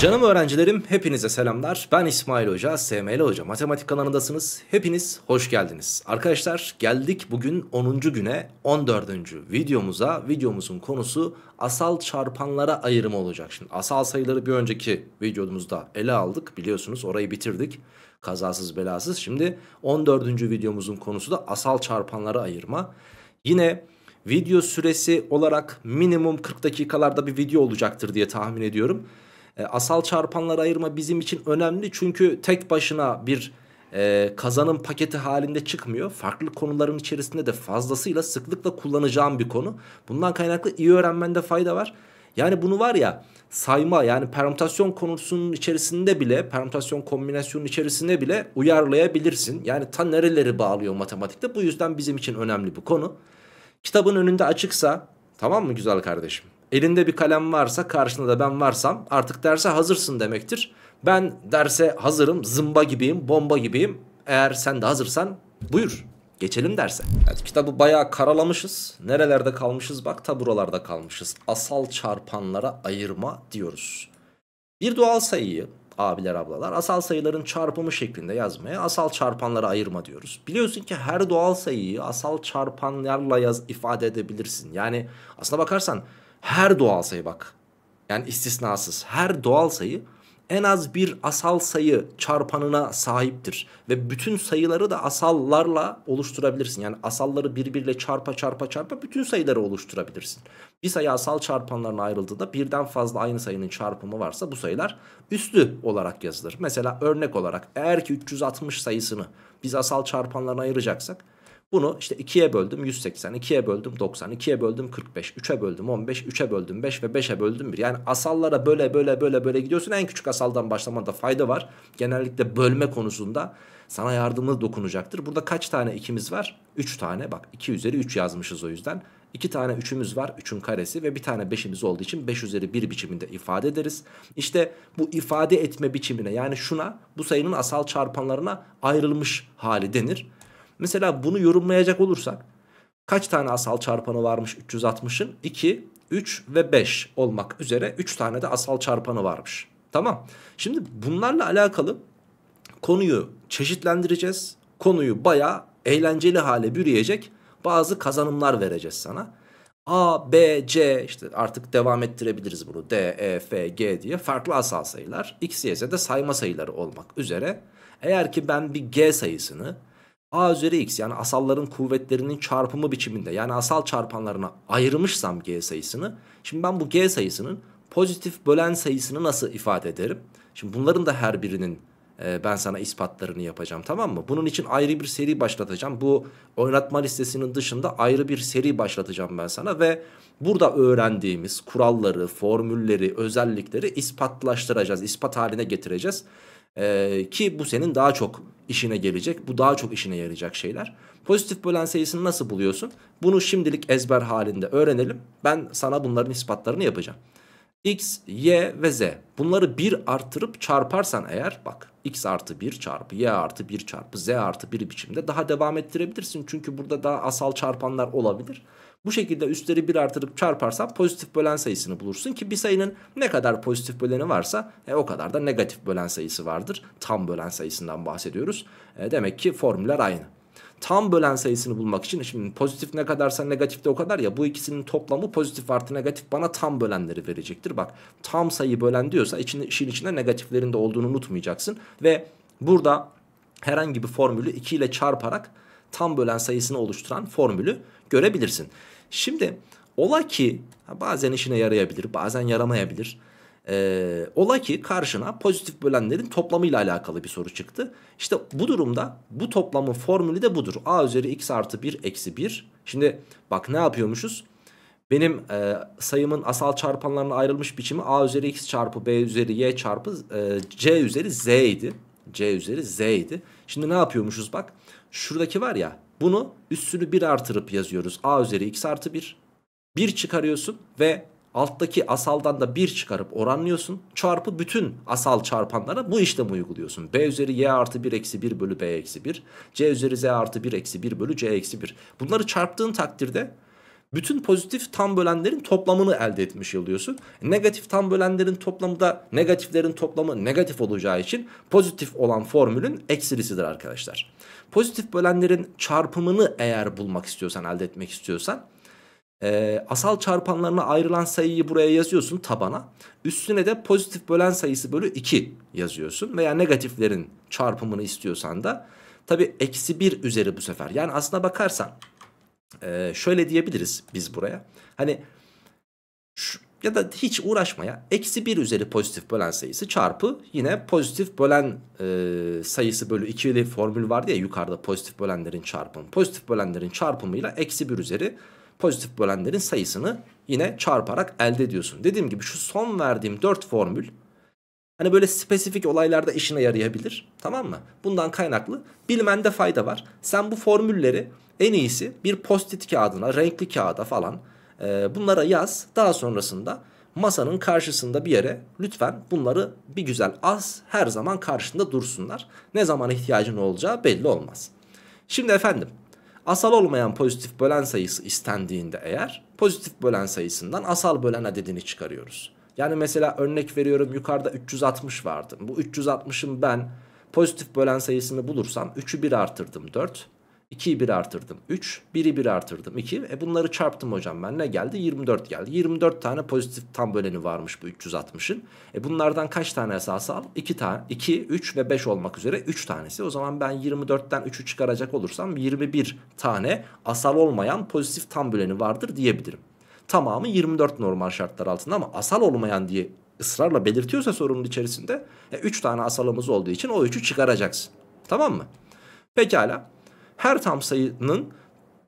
Canım öğrencilerim hepinize selamlar. Ben İsmail Hoca, SML Hoca Matematik kanalındasınız. Hepiniz hoş geldiniz. Arkadaşlar geldik bugün 10. güne 14. videomuza. Videomuzun konusu asal çarpanlara ayrımı olacak. Şimdi asal sayıları bir önceki videomuzda ele aldık biliyorsunuz orayı bitirdik. Kazasız belasız. Şimdi 14. videomuzun konusu da asal çarpanlara ayırma. Yine video süresi olarak minimum 40 dakikalarda bir video olacaktır diye tahmin ediyorum. E, asal çarpanlar ayırma bizim için önemli çünkü tek başına bir e, kazanım paketi halinde çıkmıyor. Farklı konuların içerisinde de fazlasıyla sıklıkla kullanacağım bir konu. Bundan kaynaklı iyi öğrenmende fayda var. Yani bunu var ya sayma yani permütasyon konusunun içerisinde bile permütasyon kombinasyonun içerisinde bile uyarlayabilirsin. Yani ta nereleri bağlıyor matematikte bu yüzden bizim için önemli bu konu. Kitabın önünde açıksa tamam mı güzel kardeşim? Elinde bir kalem varsa karşında da ben varsam artık derse hazırsın demektir. Ben derse hazırım zımba gibiyim bomba gibiyim. Eğer sen de hazırsan buyur geçelim derse. Evet, kitabı bayağı karalamışız. Nerelerde kalmışız bak ta buralarda kalmışız. Asal çarpanlara ayırma diyoruz. Bir doğal sayıyı abiler ablalar asal sayıların çarpımı şeklinde yazmaya asal çarpanlara ayırma diyoruz. Biliyorsun ki her doğal sayıyı asal çarpanlarla yaz ifade edebilirsin. Yani aslına bakarsan her doğal sayı bak. Yani istisnasız her doğal sayı en az bir asal sayı çarpanına sahiptir. Ve bütün sayıları da asallarla oluşturabilirsin. Yani asalları birbiriyle çarpa çarpa çarpa bütün sayıları oluşturabilirsin. Bir sayı asal çarpanlarına ayrıldığında birden fazla aynı sayının çarpımı varsa bu sayılar üslü olarak yazılır. Mesela örnek olarak eğer ki 360 sayısını biz asal çarpanlarına ayıracaksak bunu işte 2'ye böldüm 180, 2'ye böldüm 90, 2'ye böldüm 45, 3'e böldüm 15, 3'e böldüm 5 ve 5'e böldüm 1. Yani asallara böyle böyle böyle böyle gidiyorsun. En küçük asaldan başlamada fayda var. Genellikle bölme konusunda sana yardımı dokunacaktır. Burada kaç tane ikimiz var? 3 tane bak 2 üzeri 3 yazmışız o yüzden. 2 tane 3'ümüz var 3'ün karesi ve bir tane 5'imiz olduğu için 5 üzeri 1 biçiminde ifade ederiz. İşte bu ifade etme biçimine yani şuna bu sayının asal çarpanlarına ayrılmış hali denir. Mesela bunu yorumlayacak olursak kaç tane asal çarpanı varmış 360'ın? 2, 3 ve 5 olmak üzere 3 tane de asal çarpanı varmış. Tamam. Şimdi bunlarla alakalı konuyu çeşitlendireceğiz. Konuyu baya eğlenceli hale bürüyecek bazı kazanımlar vereceğiz sana. A, B, C işte artık devam ettirebiliriz bunu. D, E, F, G diye farklı asal sayılar. X, Y, Z de sayma sayıları olmak üzere. Eğer ki ben bir G sayısını a üzeri x yani asalların kuvvetlerinin çarpımı biçiminde yani asal çarpanlarına ayırmışsam g sayısını şimdi ben bu g sayısının pozitif bölen sayısını nasıl ifade ederim? Şimdi bunların da her birinin e, ben sana ispatlarını yapacağım tamam mı? Bunun için ayrı bir seri başlatacağım. Bu oynatma listesinin dışında ayrı bir seri başlatacağım ben sana ve burada öğrendiğimiz kuralları, formülleri, özellikleri ispatlaştıracağız, ispat haline getireceğiz. Ee, ki bu senin daha çok işine gelecek. Bu daha çok işine yarayacak şeyler. Pozitif bölen sayısını nasıl buluyorsun? Bunu şimdilik ezber halinde öğrenelim. Ben sana bunların ispatlarını yapacağım. X, Y ve Z. Bunları 1 artırıp çarparsan eğer bak X artı 1 çarpı Y artı 1 çarpı Z artı 1 biçimde daha devam ettirebilirsin. Çünkü burada daha asal çarpanlar olabilir. Bu şekilde üstleri 1 artırıp çarparsan pozitif bölen sayısını bulursun ki bir sayının ne kadar pozitif böleni varsa e, o kadar da negatif bölen sayısı vardır. Tam bölen sayısından bahsediyoruz. E, demek ki formüller aynı. Tam bölen sayısını bulmak için e, şimdi pozitif ne kadarsa negatif de o kadar ya bu ikisinin toplamı pozitif artı negatif bana tam bölenleri verecektir. Bak tam sayı bölen diyorsa için, işin içinde negatiflerin de olduğunu unutmayacaksın ve burada herhangi bir formülü 2 ile çarparak tam bölen sayısını oluşturan formülü görebilirsin. Şimdi ola ki bazen işine yarayabilir bazen yaramayabilir. Ee, ola ki karşına pozitif bölenlerin toplamıyla alakalı bir soru çıktı. İşte bu durumda bu toplamın formülü de budur. A üzeri x artı 1 eksi 1. Şimdi bak ne yapıyormuşuz? Benim e, sayımın asal çarpanlarına ayrılmış biçimi a üzeri x çarpı b üzeri y çarpı e, c üzeri z idi. c üzeri z idi. Şimdi ne yapıyormuşuz bak? Şuradaki var ya bunu üstünü 1 artırıp yazıyoruz. A üzeri x artı 1. 1 çıkarıyorsun ve alttaki asaldan da 1 çıkarıp oranlıyorsun. Çarpı bütün asal çarpanlara bu işlemi uyguluyorsun. B üzeri y artı 1 eksi 1 bölü b eksi 1. C üzeri z artı 1 eksi 1 bölü c eksi 1. Bunları çarptığın takdirde bütün pozitif tam bölenlerin toplamını elde etmiş oluyorsun. Negatif tam bölenlerin toplamı da negatiflerin toplamı negatif olacağı için pozitif olan formülün eksilisidir arkadaşlar. Pozitif bölenlerin çarpımını eğer bulmak istiyorsan elde etmek istiyorsan e, asal çarpanlarına ayrılan sayıyı buraya yazıyorsun tabana. Üstüne de pozitif bölen sayısı bölü 2 yazıyorsun veya negatiflerin çarpımını istiyorsan da tabi eksi 1 üzeri bu sefer. Yani aslına bakarsan e, şöyle diyebiliriz biz buraya. Hani şu, ya da hiç uğraşmaya eksi 1 üzeri pozitif bölen sayısı çarpı yine pozitif bölen e, sayısı bölü ikili formül vardı ya yukarıda pozitif bölenlerin çarpımı. Pozitif bölenlerin çarpımıyla eksi 1 üzeri pozitif bölenlerin sayısını yine çarparak elde ediyorsun. Dediğim gibi şu son verdiğim 4 formül Hani böyle spesifik olaylarda işine yarayabilir. Tamam mı? Bundan kaynaklı bilmende fayda var. Sen bu formülleri en iyisi bir post-it kağıdına, renkli kağıda falan e, bunlara yaz. Daha sonrasında masanın karşısında bir yere lütfen bunları bir güzel az her zaman karşında dursunlar. Ne zaman ihtiyacın olacağı belli olmaz. Şimdi efendim asal olmayan pozitif bölen sayısı istendiğinde eğer pozitif bölen sayısından asal bölen adedini çıkarıyoruz. Yani mesela örnek veriyorum yukarıda 360 vardı. Bu 360'ın ben pozitif bölen sayısını bulursam 3'ü 1 artırdım 4. 2'yi 1 artırdım 3. 1'i 1 artırdım 2. E bunları çarptım hocam ben. Ne geldi? 24 geldi. 24 tane pozitif tam böleni varmış bu 360'ın. E bunlardan kaç tane esas al? 2 tane. 2, 3 ve 5 olmak üzere 3 tanesi. O zaman ben 24'ten 3'ü çıkaracak olursam 21 tane asal olmayan pozitif tam böleni vardır diyebilirim tamamı 24 normal şartlar altında ama asal olmayan diye ısrarla belirtiyorsa sorunun içerisinde 3 e, tane asalımız olduğu için o 3'ü çıkaracaksın. Tamam mı? Pekala. Her tam sayının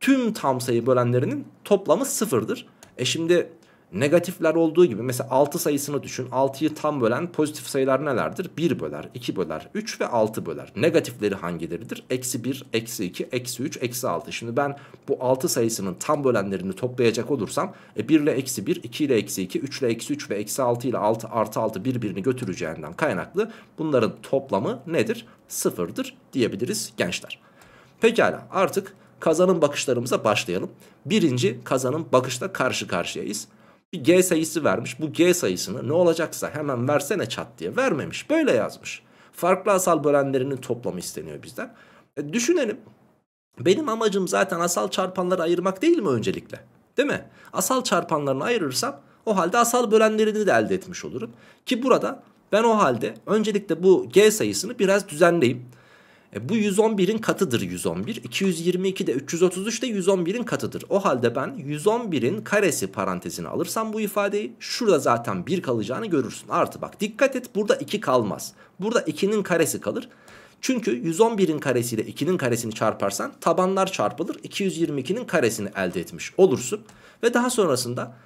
tüm tam sayı bölenlerinin toplamı sıfırdır. E şimdi Negatifler olduğu gibi mesela 6 sayısını düşün. 6'yı tam bölen pozitif sayılar nelerdir? 1 böler, 2 böler, 3 ve 6 böler. Negatifleri hangileridir? Eksi 1, eksi 2, eksi 3, eksi 6. Şimdi ben bu 6 sayısının tam bölenlerini toplayacak olursam e, 1 ile eksi 1, 2 ile eksi 2, 3 ile eksi 3 ve eksi 6 ile 6 artı 6 birbirini götüreceğinden kaynaklı bunların toplamı nedir? Sıfırdır diyebiliriz gençler. Pekala artık kazanın bakışlarımıza başlayalım. Birinci kazanın bakışla karşı karşıyayız bir g sayısı vermiş. Bu g sayısını ne olacaksa hemen versene çat diye vermemiş. Böyle yazmış. Farklı asal bölenlerinin toplamı isteniyor bizden. E, düşünelim. Benim amacım zaten asal çarpanları ayırmak değil mi öncelikle? Değil mi? Asal çarpanlarını ayırırsam o halde asal bölenlerini de elde etmiş olurum. Ki burada ben o halde öncelikle bu g sayısını biraz düzenleyeyim. E, bu 111'in katıdır 111. 222 de 333 de 111'in katıdır. O halde ben 111'in karesi parantezine alırsam bu ifadeyi şurada zaten 1 kalacağını görürsün. Artı bak dikkat et burada 2 kalmaz. Burada 2'nin karesi kalır. Çünkü 111'in karesiyle 2'nin karesini çarparsan tabanlar çarpılır. 222'nin karesini elde etmiş olursun. Ve daha sonrasında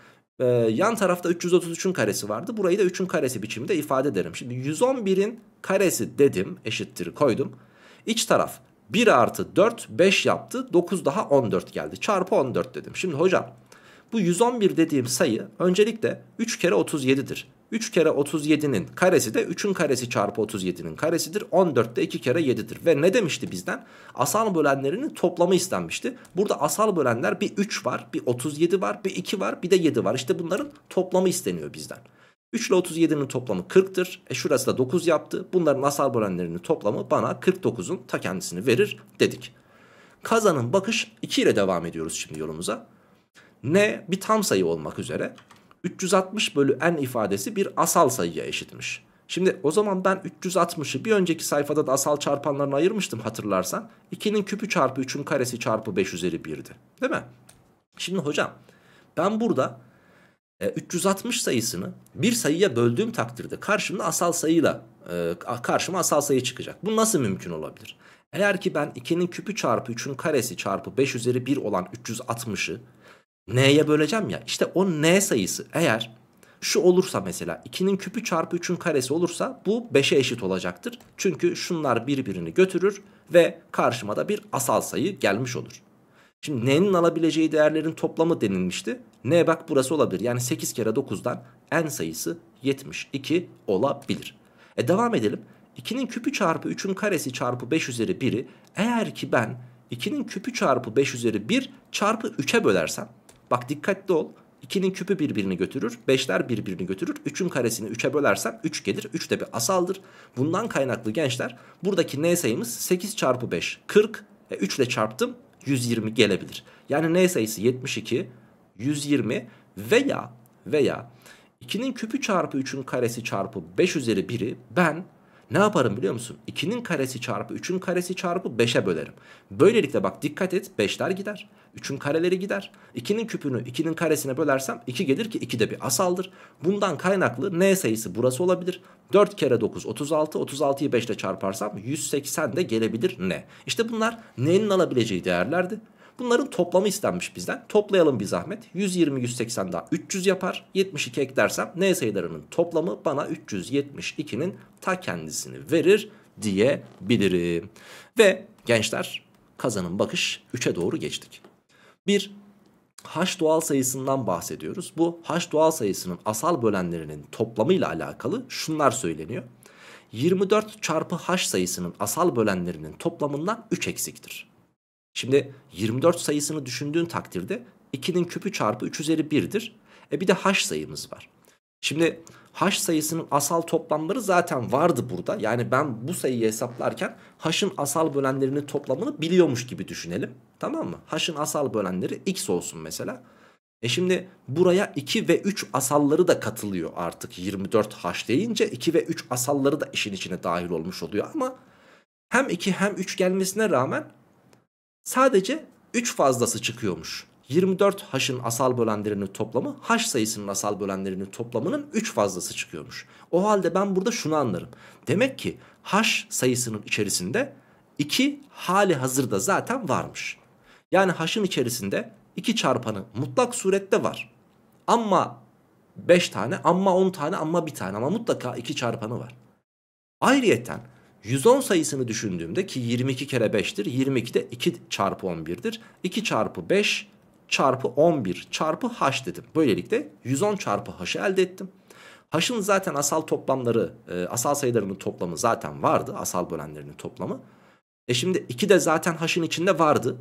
e, yan tarafta 333'ün karesi vardı. Burayı da 3'ün karesi biçiminde ifade ederim. Şimdi 111'in karesi dedim eşittir koydum. İç taraf 1 artı 4 5 yaptı 9 daha 14 geldi çarpı 14 dedim. Şimdi hocam bu 111 dediğim sayı öncelikle 3 kere 37'dir. 3 kere 37'nin karesi de 3'ün karesi çarpı 37'nin karesidir. 14 de 2 kere 7'dir. Ve ne demişti bizden? Asal bölenlerinin toplamı istenmişti. Burada asal bölenler bir 3 var, bir 37 var, bir 2 var, bir de 7 var. İşte bunların toplamı isteniyor bizden. 3 ile 37'nin toplamı 40'tır. E şurası da 9 yaptı. Bunların asal bölenlerinin toplamı bana 49'un ta kendisini verir dedik. Kazanın bakış 2 ile devam ediyoruz şimdi yolumuza. N bir tam sayı olmak üzere 360 bölü n ifadesi bir asal sayıya eşitmiş. Şimdi o zaman ben 360'ı bir önceki sayfada da asal çarpanlarına ayırmıştım hatırlarsan. 2'nin küpü çarpı 3'ün karesi çarpı 5 üzeri 1'di. Değil mi? Şimdi hocam ben burada 360 e, sayısını bir sayıya böldüğüm takdirde karşımda asal sayıyla e, karşıma asal sayı çıkacak. Bu nasıl mümkün olabilir? Eğer ki ben 2'nin küpü çarpı 3'ün karesi çarpı 5 üzeri 1 olan 360'ı n'ye böleceğim ya işte o n sayısı eğer şu olursa mesela 2'nin küpü çarpı 3'ün karesi olursa bu 5'e eşit olacaktır. Çünkü şunlar birbirini götürür ve karşıma da bir asal sayı gelmiş olur. Şimdi n'nin alabileceği değerlerin toplamı denilmişti. N bak burası olabilir. Yani 8 kere 9'dan n sayısı 72 olabilir. E devam edelim. 2'nin küpü çarpı 3'ün karesi çarpı 5 üzeri 1'i eğer ki ben 2'nin küpü çarpı 5 üzeri 1 çarpı 3'e bölersem. Bak dikkatli ol. 2'nin küpü birbirini götürür. 5'ler birbirini götürür. 3'ün karesini 3'e bölersem 3 gelir. 3 de bir asaldır. Bundan kaynaklı gençler buradaki n sayımız 8 çarpı 5 40. E, 3 ile çarptım 120 gelebilir. Yani n sayısı 72 120 veya veya 2'nin küpü çarpı 3'ün karesi çarpı 5 üzeri 1'i ben ne yaparım biliyor musun? 2'nin karesi çarpı 3'ün karesi çarpı 5'e bölerim. Böylelikle bak dikkat et 5'ler gider. 3'ün kareleri gider. 2'nin küpünü 2'nin karesine bölersem 2 gelir ki 2 de bir asaldır. Bundan kaynaklı n sayısı burası olabilir. 4 kere 9 36. 36'yı 5 ile çarparsam 180 de gelebilir n. İşte bunlar n'nin alabileceği değerlerdi. Bunların toplamı istenmiş bizden. Toplayalım bir zahmet. 120, 180 daha 300 yapar. 72 eklersem n sayılarının toplamı bana 372'nin ta kendisini verir diyebilirim. Ve gençler kazanın bakış 3'e doğru geçtik. Bir H doğal sayısından bahsediyoruz. Bu H doğal sayısının asal bölenlerinin toplamıyla alakalı şunlar söyleniyor. 24 çarpı H sayısının asal bölenlerinin toplamından 3 eksiktir. Şimdi 24 sayısını düşündüğün takdirde 2'nin küpü çarpı 3 üzeri 1'dir. E bir de haş sayımız var. Şimdi haş sayısının asal toplamları zaten vardı burada. Yani ben bu sayıyı hesaplarken haşın asal bölenlerinin toplamını biliyormuş gibi düşünelim. Tamam mı? Haşın asal bölenleri x olsun mesela. E şimdi buraya 2 ve 3 asalları da katılıyor artık 24 haş deyince 2 ve 3 asalları da işin içine dahil olmuş oluyor ama hem 2 hem 3 gelmesine rağmen Sadece 3 fazlası çıkıyormuş. 24 haşın asal bölenlerinin toplamı h sayısının asal bölenlerinin toplamının 3 fazlası çıkıyormuş. O halde ben burada şunu anlarım. Demek ki h sayısının içerisinde 2 hali hazırda zaten varmış. Yani h'ın içerisinde 2 çarpanı mutlak surette var. Ama 5 tane, ama 10 tane, ama 1 tane ama mutlaka 2 çarpanı var. Ayrıyeten 110 sayısını düşündüğümde ki 22 kere 5'tir. 22 de 2 çarpı 11'dir. 2 çarpı 5 çarpı 11 çarpı h dedim. Böylelikle 110 çarpı h'ı elde ettim. H'ın zaten asal toplamları, e, asal sayılarının toplamı zaten vardı. Asal bölenlerinin toplamı. E şimdi 2 de zaten h'ın içinde vardı.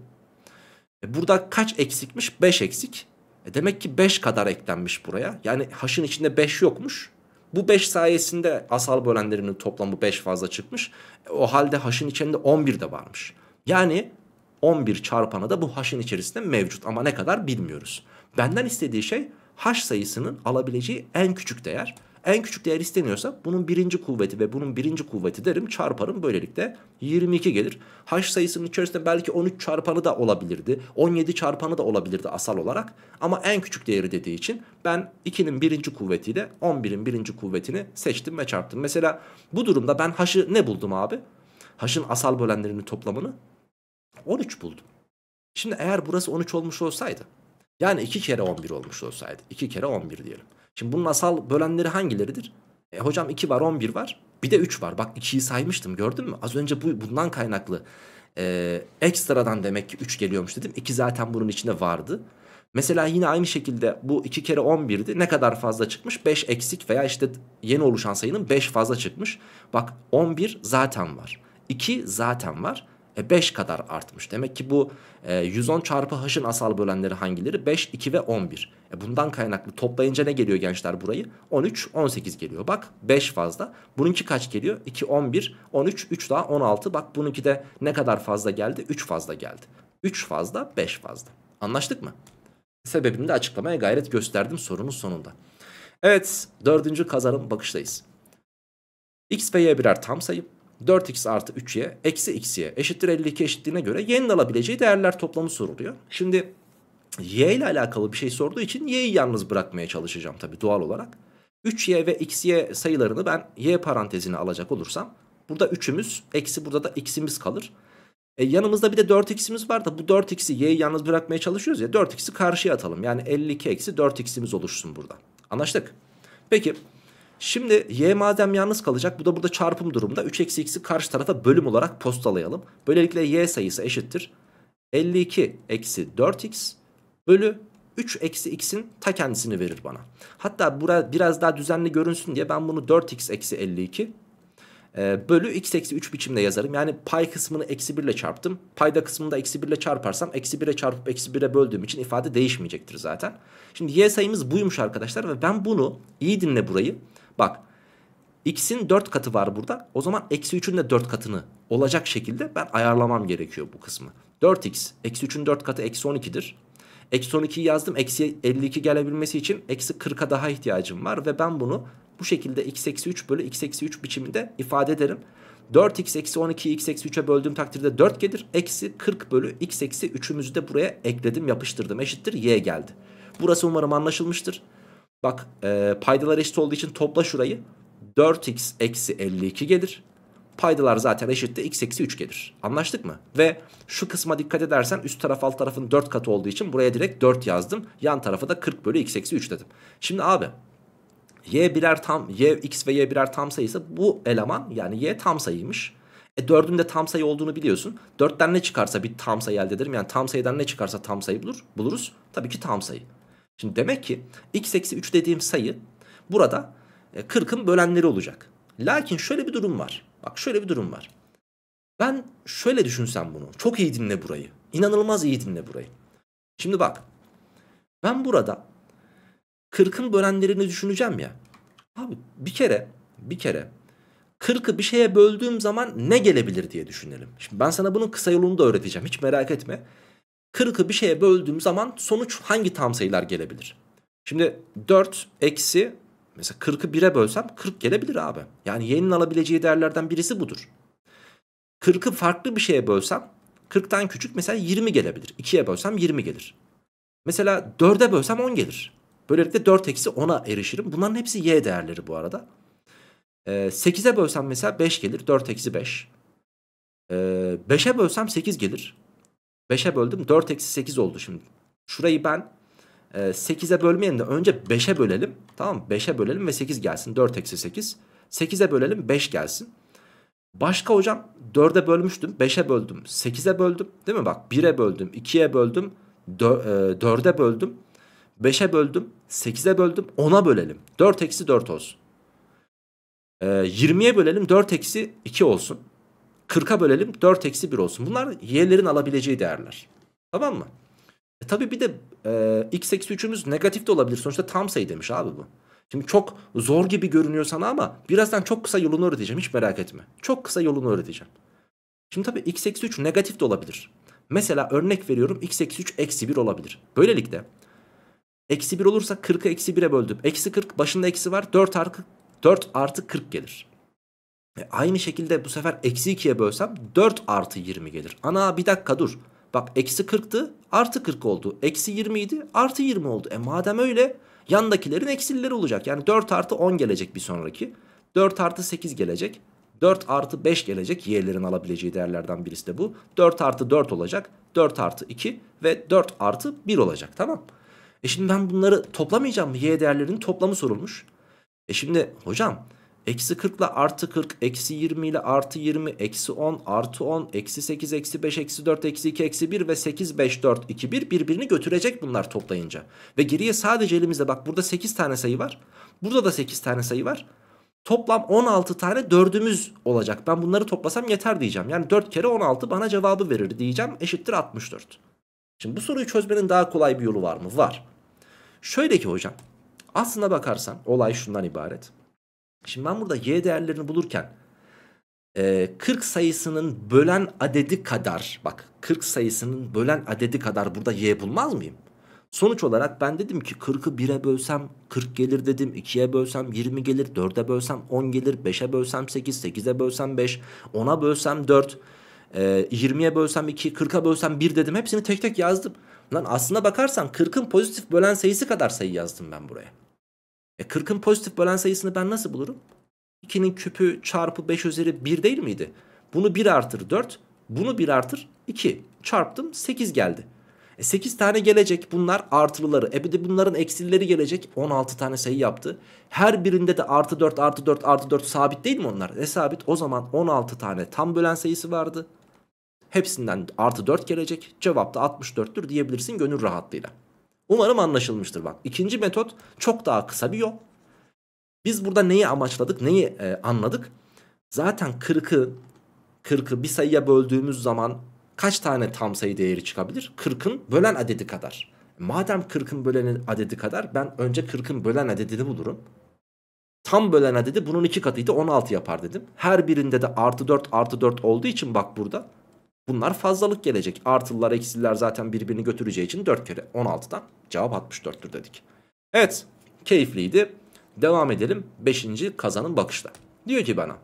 E burada kaç eksikmiş? 5 eksik. E demek ki 5 kadar eklenmiş buraya. Yani h'ın içinde 5 yokmuş. Bu 5 sayesinde asal bölenlerinin toplamı 5 fazla çıkmış. O halde haşın içinde 11 de varmış. Yani 11 çarpanı da bu haşın içerisinde mevcut ama ne kadar bilmiyoruz. Benden istediği şey haş sayısının alabileceği en küçük değer. En küçük değer isteniyorsa bunun birinci kuvveti ve bunun birinci kuvveti derim çarparım. Böylelikle 22 gelir. H sayısının içerisinde belki 13 çarpanı da olabilirdi. 17 çarpanı da olabilirdi asal olarak. Ama en küçük değeri dediği için ben 2'nin birinci kuvvetiyle 11'in birinci kuvvetini seçtim ve çarptım. Mesela bu durumda ben H'ı ne buldum abi? H'ın asal bölenlerinin toplamını 13 buldum. Şimdi eğer burası 13 olmuş olsaydı yani 2 kere 11 olmuş olsaydı 2 kere 11 diyelim. Şimdi bunun asal bölenleri hangileridir? E, hocam 2 var 11 var bir de 3 var. Bak 2'yi saymıştım gördün mü? Az önce bu bundan kaynaklı e, ekstradan demek ki 3 geliyormuş dedim. 2 zaten bunun içinde vardı. Mesela yine aynı şekilde bu 2 kere 11'di. Ne kadar fazla çıkmış? 5 eksik veya işte yeni oluşan sayının 5 fazla çıkmış. Bak 11 zaten var. 2 zaten var. E 5 kadar artmış. Demek ki bu e, 110 çarpı h'ın asal bölenleri hangileri? 5, 2 ve 11. E bundan kaynaklı toplayınca ne geliyor gençler burayı? 13, 18 geliyor. Bak 5 fazla. Bununki kaç geliyor? 2, 11, 13, 3 daha 16. Bak bununki de ne kadar fazla geldi? 3 fazla geldi. 3 fazla, 5 fazla. Anlaştık mı? Sebebini de açıklamaya gayret gösterdim sorunun sonunda. Evet, dördüncü kazanım bakıştayız. X ve Y birer tam sayı. 4x artı 3y eksi x'ye eşittir 52 eşitliğine göre y'nin alabileceği değerler toplamı soruluyor. Şimdi y ile alakalı bir şey sorduğu için y'yi yalnız bırakmaya çalışacağım tabi doğal olarak. 3y ve xy sayılarını ben y parantezine alacak olursam burada 3'ümüz eksi burada da x'imiz kalır. E, yanımızda bir de 4x'imiz var da bu 4x'i y'yi yalnız bırakmaya çalışıyoruz ya 4x'i karşıya atalım. Yani 52 eksi 4x'imiz oluşsun burada. Anlaştık. Peki Şimdi y madem yalnız kalacak bu da burada çarpım durumda 3 eksi x'i karşı tarafa bölüm olarak postalayalım. Böylelikle y sayısı eşittir. 52 eksi 4x bölü 3 eksi x'in ta kendisini verir bana. Hatta bura biraz daha düzenli görünsün diye ben bunu 4x eksi 52 e, bölü x eksi 3 biçimde yazarım. Yani pay kısmını eksi 1 ile çarptım. Payda kısmını da eksi 1 ile çarparsam eksi 1'e çarpıp eksi 1'e böldüğüm için ifade değişmeyecektir zaten. Şimdi y sayımız buymuş arkadaşlar ve ben bunu iyi dinle burayı. Bak x'in 4 katı var burada. O zaman eksi 3'ün de 4 katını olacak şekilde ben ayarlamam gerekiyor bu kısmı. 4x eksi 3'ün 4 katı eksi 12'dir. Eksi 12'yi yazdım. Eksi 52 gelebilmesi için eksi 40'a daha ihtiyacım var. Ve ben bunu bu şekilde x eksi 3 bölü x eksi 3 biçiminde ifade ederim. 4x eksi 12'yi x eksi 3'e böldüğüm takdirde 4 gelir. Eksi 40 bölü x eksi 3'ümüzü de buraya ekledim yapıştırdım. Eşittir y geldi. Burası umarım anlaşılmıştır. Bak e, paydalar eşit olduğu için topla şurayı. 4x eksi 52 gelir. Paydalar zaten eşitti. x eksi 3 gelir. Anlaştık mı? Ve şu kısma dikkat edersen üst taraf alt tarafın 4 katı olduğu için buraya direkt 4 yazdım. Yan tarafı da 40 bölü x eksi 3 dedim. Şimdi abi y birer tam y x ve y birer tam sayısı bu eleman yani y tam sayıymış. E 4'ün de tam sayı olduğunu biliyorsun. 4'ten ne çıkarsa bir tam sayı elde ederim. Yani tam sayıdan ne çıkarsa tam sayı bulur, buluruz. Tabii ki tam sayı. Şimdi demek ki x eksi 3 dediğim sayı burada 40'ın e, bölenleri olacak. Lakin şöyle bir durum var. Bak şöyle bir durum var. Ben şöyle düşünsem bunu. Çok iyi dinle burayı. İnanılmaz iyi dinle burayı. Şimdi bak. Ben burada 40'ın bölenlerini düşüneceğim ya. Abi bir kere bir kere 40'ı bir şeye böldüğüm zaman ne gelebilir diye düşünelim. Şimdi ben sana bunun kısa yolunu da öğreteceğim. Hiç merak etme. 40'ı bir şeye böldüğüm zaman sonuç hangi tam sayılar gelebilir? Şimdi 4 eksi mesela 40'ı 1'e bölsem 40 gelebilir abi. Yani y'nin alabileceği değerlerden birisi budur. 40'ı farklı bir şeye bölsem 40'tan küçük mesela 20 gelebilir. 2'ye bölsem 20 gelir. Mesela 4'e bölsem 10 gelir. Böylelikle 4 eksi 10'a erişirim. Bunların hepsi y değerleri bu arada. 8'e ee, bölsem mesela 5 gelir. 4 eksi 5. 5'e ee, bölsem 8 gelir. 5'e böldüm 4 eksi 8 oldu şimdi. Şurayı ben e, 8'e bölmeyelim de önce 5'e bölelim. Tamam mı? 5'e bölelim ve 8 gelsin. 4 eksi 8. 8'e bölelim 5 gelsin. Başka hocam 4'e bölmüştüm. 5'e böldüm. 8'e böldüm. Değil mi? Bak 1'e böldüm. 2'ye böldüm. 4'e böldüm. 5'e böldüm. 8'e böldüm. 10'a bölelim. 4 eksi 4 olsun. 20'ye e, bölelim 4 eksi 2 olsun. 40'a bölelim 4 eksi 1 olsun. Bunlar y'lerin alabileceği değerler. Tamam mı? E tabi bir de e, x 3'ümüz negatif de olabilir. Sonuçta tam sayı demiş abi bu. Şimdi çok zor gibi görünüyor sana ama birazdan çok kısa yolunu öğreteceğim. Hiç merak etme. Çok kısa yolunu öğreteceğim. Şimdi tabi x 3 negatif de olabilir. Mesela örnek veriyorum x eksi 3 eksi 1 olabilir. Böylelikle eksi 1 olursa 40'ı eksi 1'e böldüm. Eksi 40 başında eksi var 4 artı, 4 artı 40 gelir. E aynı şekilde bu sefer eksi 2'ye bölsem 4 artı 20 gelir. Ana bir dakika dur. Bak eksi 40'tı artı 40 oldu. Eksi 20 idi artı 20 oldu. E madem öyle yandakilerin eksilileri olacak. Yani 4 artı 10 gelecek bir sonraki. 4 artı 8 gelecek. 4 artı 5 gelecek. Y'lerin alabileceği değerlerden birisi de bu. 4 artı 4 olacak. 4 artı 2 ve 4 artı 1 olacak tamam. E şimdi ben bunları toplamayacağım mı? Y değerlerinin toplamı sorulmuş. E şimdi hocam... Eksi 40 ile artı 40, eksi 20 ile artı 20, eksi 10, artı 10, eksi 8, eksi 5, eksi 4, eksi 2, eksi 1 ve 8, 5, 4, 2, 1 birbirini götürecek bunlar toplayınca. Ve geriye sadece elimizde bak burada 8 tane sayı var. Burada da 8 tane sayı var. Toplam 16 tane dördümüz olacak. Ben bunları toplasam yeter diyeceğim. Yani 4 kere 16 bana cevabı verir diyeceğim. Eşittir 64. Şimdi bu soruyu çözmenin daha kolay bir yolu var mı? Var. Şöyle ki hocam. Aslına bakarsan olay şundan ibaret. Şimdi ben burada y değerlerini bulurken 40 e, sayısının bölen adedi kadar bak 40 sayısının bölen adedi kadar burada y bulmaz mıyım? Sonuç olarak ben dedim ki 40'ı 1'e bölsem 40 gelir dedim. 2'ye bölsem 20 gelir. 4'e bölsem 10 gelir. 5'e bölsem 8. 8'e bölsem 5. 10'a bölsem 4. E, 20'ye bölsem 2. 40'a bölsem 1 dedim. Hepsini tek tek yazdım. Lan aslına bakarsan 40'ın pozitif bölen sayısı kadar sayı yazdım ben buraya. E 40'ın pozitif bölen sayısını ben nasıl bulurum? 2'nin küpü çarpı 5 üzeri 1 değil miydi? Bunu 1 artır 4. Bunu 1 artır 2. Çarptım 8 geldi. E 8 tane gelecek bunlar artılıları. E bir de bunların eksilileri gelecek. 16 tane sayı yaptı. Her birinde de artı 4 artı 4 artı 4 sabit değil mi onlar? E sabit o zaman 16 tane tam bölen sayısı vardı. Hepsinden artı 4 gelecek. Cevap da 64'tür diyebilirsin gönül rahatlığıyla. Umarım anlaşılmıştır bak. İkinci metot çok daha kısa bir yol. Biz burada neyi amaçladık, neyi e, anladık? Zaten 40'ı 40 bir sayıya böldüğümüz zaman kaç tane tam sayı değeri çıkabilir? 40'ın bölen adedi kadar. Madem 40'ın bölen adedi kadar ben önce 40'ın bölen adedini bulurum. Tam bölen adedi bunun iki katıydı 16 yapar dedim. Her birinde de artı 4 artı 4 olduğu için bak burada Bunlar fazlalık gelecek. Artılar eksiller zaten birbirini götüreceği için 4 kere 16'dan cevap 64'tür dedik. Evet keyifliydi. Devam edelim 5. kazanın bakışla. Diyor ki bana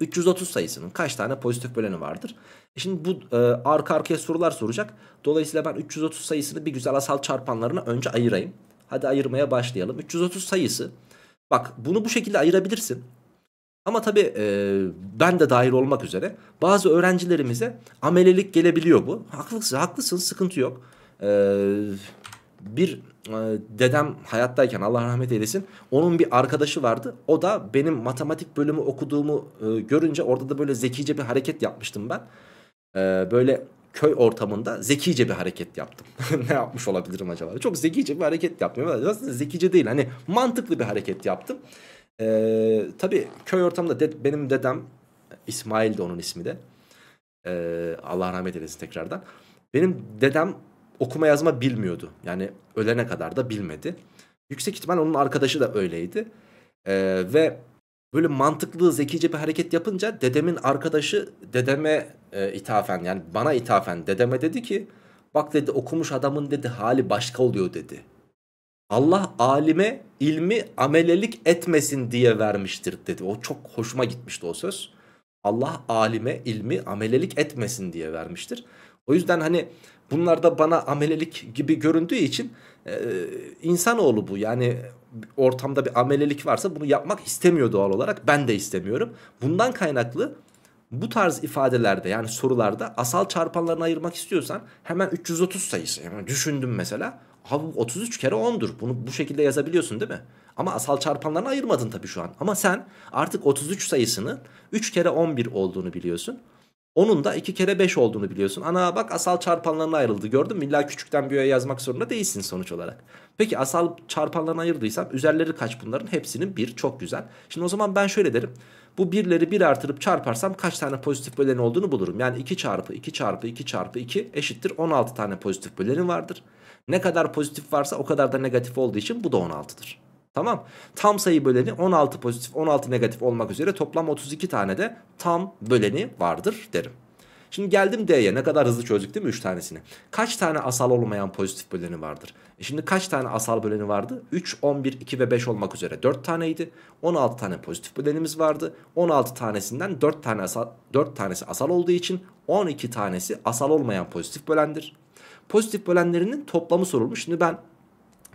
330 sayısının kaç tane pozitif böleni vardır? E şimdi bu e, arka arkaya sorular soracak. Dolayısıyla ben 330 sayısını bir güzel asal çarpanlarına önce ayırayım. Hadi ayırmaya başlayalım. 330 sayısı. Bak bunu bu şekilde ayırabilirsin. Ama tabii e, ben de dahil olmak üzere bazı öğrencilerimize amelelik gelebiliyor bu. Haklısın, haklısın sıkıntı yok. E, bir e, dedem hayattayken Allah rahmet eylesin onun bir arkadaşı vardı. O da benim matematik bölümü okuduğumu e, görünce orada da böyle zekice bir hareket yapmıştım ben. E, böyle köy ortamında zekice bir hareket yaptım. ne yapmış olabilirim acaba? Çok zekice bir hareket yapmıyorum Aslında zekice değil hani mantıklı bir hareket yaptım. Ee, tabii köy ortamında de, benim dedem İsmail de onun ismi de. Ee, Allah rahmet eylesin tekrardan. Benim dedem okuma yazma bilmiyordu. Yani ölene kadar da bilmedi. Yüksek ihtimal onun arkadaşı da öyleydi. Ee, ve böyle mantıklı zekice bir hareket yapınca dedemin arkadaşı dedeme e, ithafen yani bana ithafen dedeme dedi ki bak dedi okumuş adamın dedi hali başka oluyor dedi. Allah alime ilmi amelelik etmesin diye vermiştir dedi. O çok hoşuma gitmişti o söz. Allah alime ilmi amelelik etmesin diye vermiştir. O yüzden hani bunlar da bana amelelik gibi göründüğü için e, insanoğlu bu. Yani ortamda bir amelelik varsa bunu yapmak istemiyor doğal olarak. Ben de istemiyorum. Bundan kaynaklı bu tarz ifadelerde yani sorularda asal çarpanlarını ayırmak istiyorsan hemen 330 sayısı. Hemen düşündüm mesela. Abi 33 kere 10'dur. Bunu bu şekilde yazabiliyorsun değil mi? Ama asal çarpanlarını ayırmadın tabii şu an. Ama sen artık 33 sayısının 3 kere 11 olduğunu biliyorsun. Onun da 2 kere 5 olduğunu biliyorsun. Ana bak asal çarpanlarına ayrıldı gördün mü? İlla küçükten büyüğe yazmak zorunda değilsin sonuç olarak. Peki asal çarpanlarına ayırdıysam üzerleri kaç bunların? Hepsinin 1 çok güzel. Şimdi o zaman ben şöyle derim. Bu birleri 1 bir artırıp çarparsam kaç tane pozitif bölen olduğunu bulurum. Yani 2 çarpı 2 çarpı 2 çarpı 2 eşittir 16 tane pozitif bölenin vardır. Ne kadar pozitif varsa o kadar da negatif olduğu için bu da 16'dır. Tamam. Tam sayı böleni 16 pozitif 16 negatif olmak üzere toplam 32 tane de tam böleni vardır derim. Şimdi geldim D'ye ne kadar hızlı çözdük değil mi 3 tanesini. Kaç tane asal olmayan pozitif böleni vardır? E şimdi kaç tane asal böleni vardı? 3, 11, 2 ve 5 olmak üzere 4 taneydi. 16 tane pozitif bölenimiz vardı. 16 tanesinden 4, tane asal, 4 tanesi asal olduğu için 12 tanesi asal olmayan pozitif bölendir pozitif bölenlerinin toplamı sorulmuş. Şimdi ben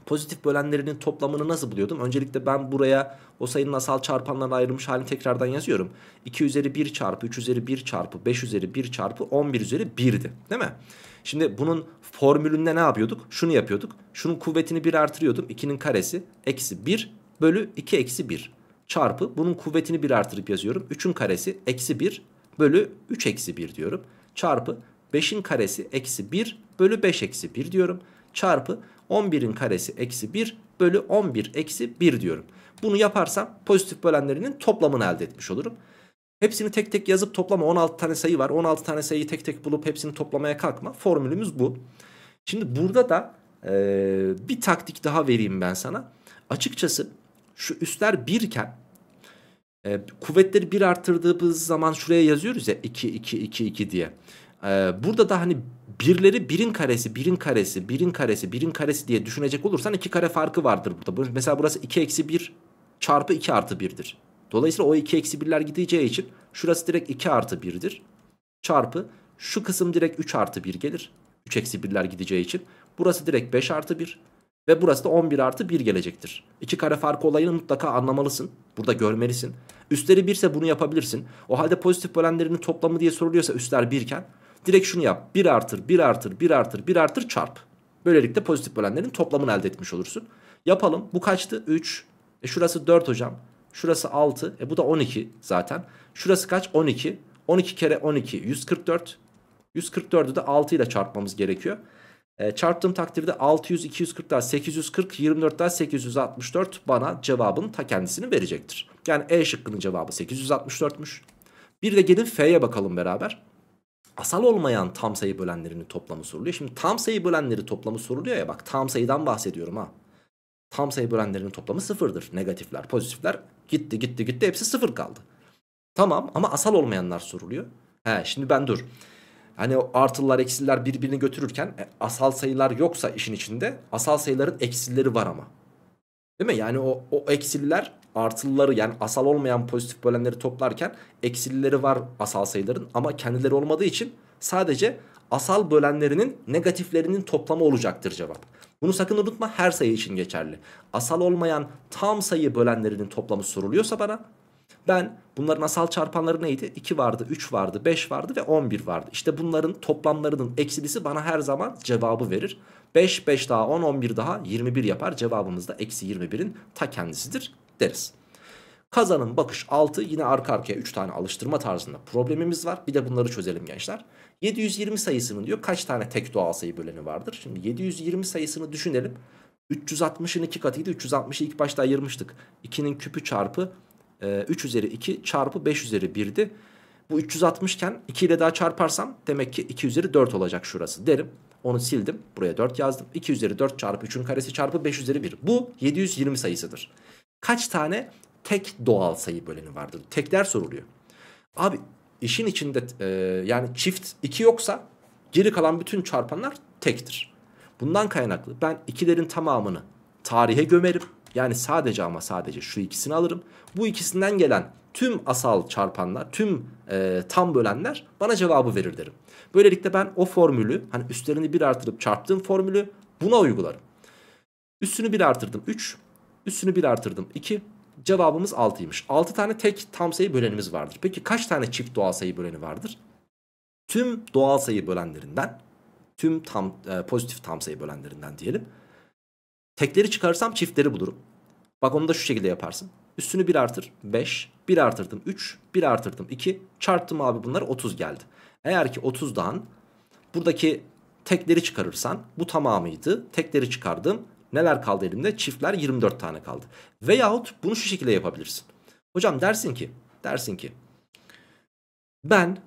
pozitif bölenlerinin toplamını nasıl buluyordum? Öncelikle ben buraya o sayının asal çarpanlarına ayrılmış halini tekrardan yazıyorum. 2 üzeri 1 çarpı 3 üzeri 1 çarpı 5 üzeri 1 çarpı 11 üzeri 1'di değil mi? Şimdi bunun formülünde ne yapıyorduk? Şunu yapıyorduk. Şunun kuvvetini 1 artırıyordum. 2'nin karesi eksi 1 bölü 2 eksi 1 çarpı bunun kuvvetini 1 artırıp yazıyorum. 3'ün karesi eksi 1 bölü 3 eksi 1 diyorum. Çarpı 5'in karesi eksi 1 bölü 5 eksi 1 diyorum. Çarpı 11'in karesi eksi 1 bölü 11 eksi 1 diyorum. Bunu yaparsam pozitif bölenlerinin toplamını elde etmiş olurum. Hepsini tek tek yazıp toplama 16 tane sayı var. 16 tane sayıyı tek tek bulup hepsini toplamaya kalkma. Formülümüz bu. Şimdi burada da e, bir taktik daha vereyim ben sana. Açıkçası şu üstler 1 iken e, kuvvetleri 1 arttırdığımız zaman şuraya yazıyoruz ya 2 2 2 2 diye. Ee, burada da hani birleri birin karesi, birin karesi, birin karesi, birin karesi diye düşünecek olursan iki kare farkı vardır burada. Mesela burası 2 eksi 1 çarpı 2 artı 1'dir. Dolayısıyla o 2 eksi 1'ler gideceği için şurası direkt 2 artı 1'dir. Çarpı şu kısım direkt 3 artı 1 gelir. 3 eksi 1'ler gideceği için. Burası direkt 5 artı 1. Ve burası da 11 artı 1 gelecektir. İki kare farkı olayını mutlaka anlamalısın. Burada görmelisin. Üstleri 1 ise bunu yapabilirsin. O halde pozitif bölenlerinin toplamı diye soruluyorsa üstler 1 iken Direkt şunu yap. 1 artır 1 artır 1 artır 1 artır çarp. Böylelikle pozitif bölenlerin toplamını elde etmiş olursun. Yapalım. Bu kaçtı? 3. E şurası 4 hocam. Şurası 6. E bu da 12 zaten. Şurası kaç? 12. 12 kere 12 144. 144'ü de 6 ile çarpmamız gerekiyor. E, çarptığım takdirde 600, 240 daha 840, 24 daha 864 bana cevabın ta kendisini verecektir. Yani E şıkkının cevabı 864'müş. Bir de gelin F'ye bakalım beraber asal olmayan tam sayı bölenlerinin toplamı soruluyor. Şimdi tam sayı bölenleri toplamı soruluyor ya bak tam sayıdan bahsediyorum ha. Tam sayı bölenlerinin toplamı sıfırdır. Negatifler, pozitifler gitti gitti gitti hepsi sıfır kaldı. Tamam ama asal olmayanlar soruluyor. He şimdi ben dur. Hani artılar eksiler birbirini götürürken e, asal sayılar yoksa işin içinde asal sayıların eksileri var ama. Değil mi? Yani o, o eksiller artılıları yani asal olmayan pozitif bölenleri toplarken eksilileri var asal sayıların ama kendileri olmadığı için sadece asal bölenlerinin negatiflerinin toplamı olacaktır cevap. Bunu sakın unutma her sayı için geçerli. Asal olmayan tam sayı bölenlerinin toplamı soruluyorsa bana ben bunların asal çarpanları neydi? 2 vardı, 3 vardı, 5 vardı ve 11 vardı. İşte bunların toplamlarının eksilisi bana her zaman cevabı verir. 5, 5 daha 10, 11 daha 21 yapar. Cevabımız da eksi 21'in ta kendisidir deriz. Kazanın bakış 6 yine arka arkaya 3 tane alıştırma tarzında problemimiz var. Bir de bunları çözelim gençler. 720 sayısının diyor kaç tane tek doğal sayı böleni vardır? Şimdi 720 sayısını düşünelim. 360'ın iki katıydı. 360'ı ilk başta ayırmıştık. 2'nin küpü çarpı e, 3 üzeri 2 çarpı 5 üzeri 1'di. Bu 360 iken 2 ile daha çarparsam demek ki 2 üzeri 4 olacak şurası derim. Onu sildim. Buraya 4 yazdım. 2 üzeri 4 çarpı 3'ün karesi çarpı 5 üzeri 1. Bu 720 sayısıdır kaç tane tek doğal sayı böleni vardır? Tekler soruluyor. Abi işin içinde e, yani çift 2 yoksa geri kalan bütün çarpanlar tektir. Bundan kaynaklı ben ikilerin tamamını tarihe gömerim. Yani sadece ama sadece şu ikisini alırım. Bu ikisinden gelen tüm asal çarpanlar, tüm e, tam bölenler bana cevabı verir derim. Böylelikle ben o formülü hani üstlerini bir artırıp çarptığım formülü buna uygularım. Üstünü bir artırdım 3. Üstünü 1 artırdım 2. Cevabımız 6'ymış. 6 tane tek tam sayı bölenimiz vardır. Peki kaç tane çift doğal sayı böleni vardır? Tüm doğal sayı bölenlerinden, tüm tam e, pozitif tam sayı bölenlerinden diyelim. Tekleri çıkarırsam çiftleri bulurum. Bak onu da şu şekilde yaparsın. Üstünü 1 artır 5, 1 artırdım 3, 1 artırdım 2. Çarptım abi bunlar 30 geldi. Eğer ki 30'dan buradaki tekleri çıkarırsan bu tamamıydı. Tekleri çıkardım neler kaldı elimde? Çiftler 24 tane kaldı. Veyahut bunu şu şekilde yapabilirsin. Hocam dersin ki, dersin ki ben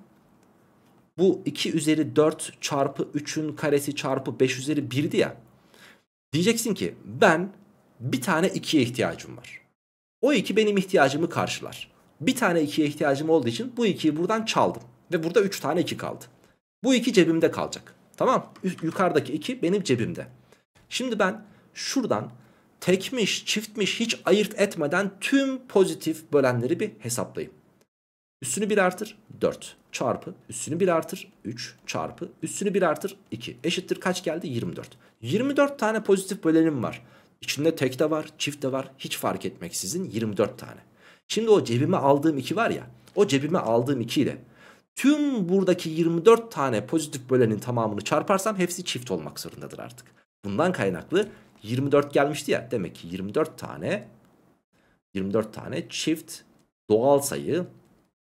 bu 2 üzeri 4 çarpı 3'ün karesi çarpı 5 üzeri 1'di ya. Diyeceksin ki ben bir tane 2'ye ihtiyacım var. O 2 benim ihtiyacımı karşılar. Bir tane 2'ye ihtiyacım olduğu için bu 2'yi buradan çaldım. Ve burada 3 tane 2 kaldı. Bu 2 cebimde kalacak. Tamam Yukarıdaki 2 benim cebimde. Şimdi ben şuradan tekmiş çiftmiş hiç ayırt etmeden tüm pozitif bölenleri bir hesaplayayım. Üstünü 1 artır 4 çarpı üstünü 1 artır 3 çarpı üstünü 1 artır 2 eşittir kaç geldi 24. 24 tane pozitif bölenim var. İçinde tek de var çift de var hiç fark etmeksizin 24 tane. Şimdi o cebime aldığım 2 var ya o cebime aldığım 2 ile tüm buradaki 24 tane pozitif bölenin tamamını çarparsam hepsi çift olmak zorundadır artık. Bundan kaynaklı 24 gelmişti ya. Demek ki 24 tane 24 tane çift doğal sayı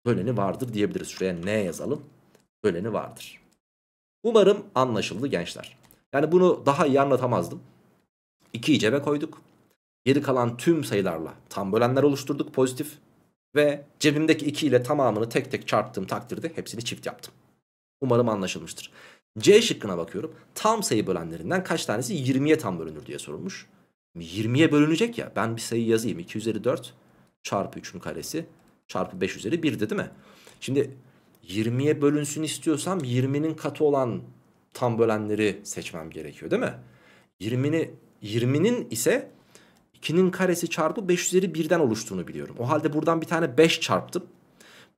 böleni vardır diyebiliriz. Şuraya ne yazalım. Böleni vardır. Umarım anlaşıldı gençler. Yani bunu daha iyi anlatamazdım. 2'yi cebe koyduk. Geri kalan tüm sayılarla tam bölenler oluşturduk pozitif. Ve cebimdeki 2 ile tamamını tek tek çarptığım takdirde hepsini çift yaptım. Umarım anlaşılmıştır. C şıkkına bakıyorum. Tam sayı bölenlerinden kaç tanesi 20'ye tam bölünür diye sorulmuş. 20'ye bölünecek ya. Ben bir sayı yazayım. 2 üzeri 4 çarpı 3'ün karesi çarpı 5 üzeri 1'di değil mi? Şimdi 20'ye bölünsün istiyorsam 20'nin katı olan tam bölenleri seçmem gerekiyor değil mi? 20'ni 20'nin ise 2'nin karesi çarpı 5 üzeri 1'den oluştuğunu biliyorum. O halde buradan bir tane 5 çarptım.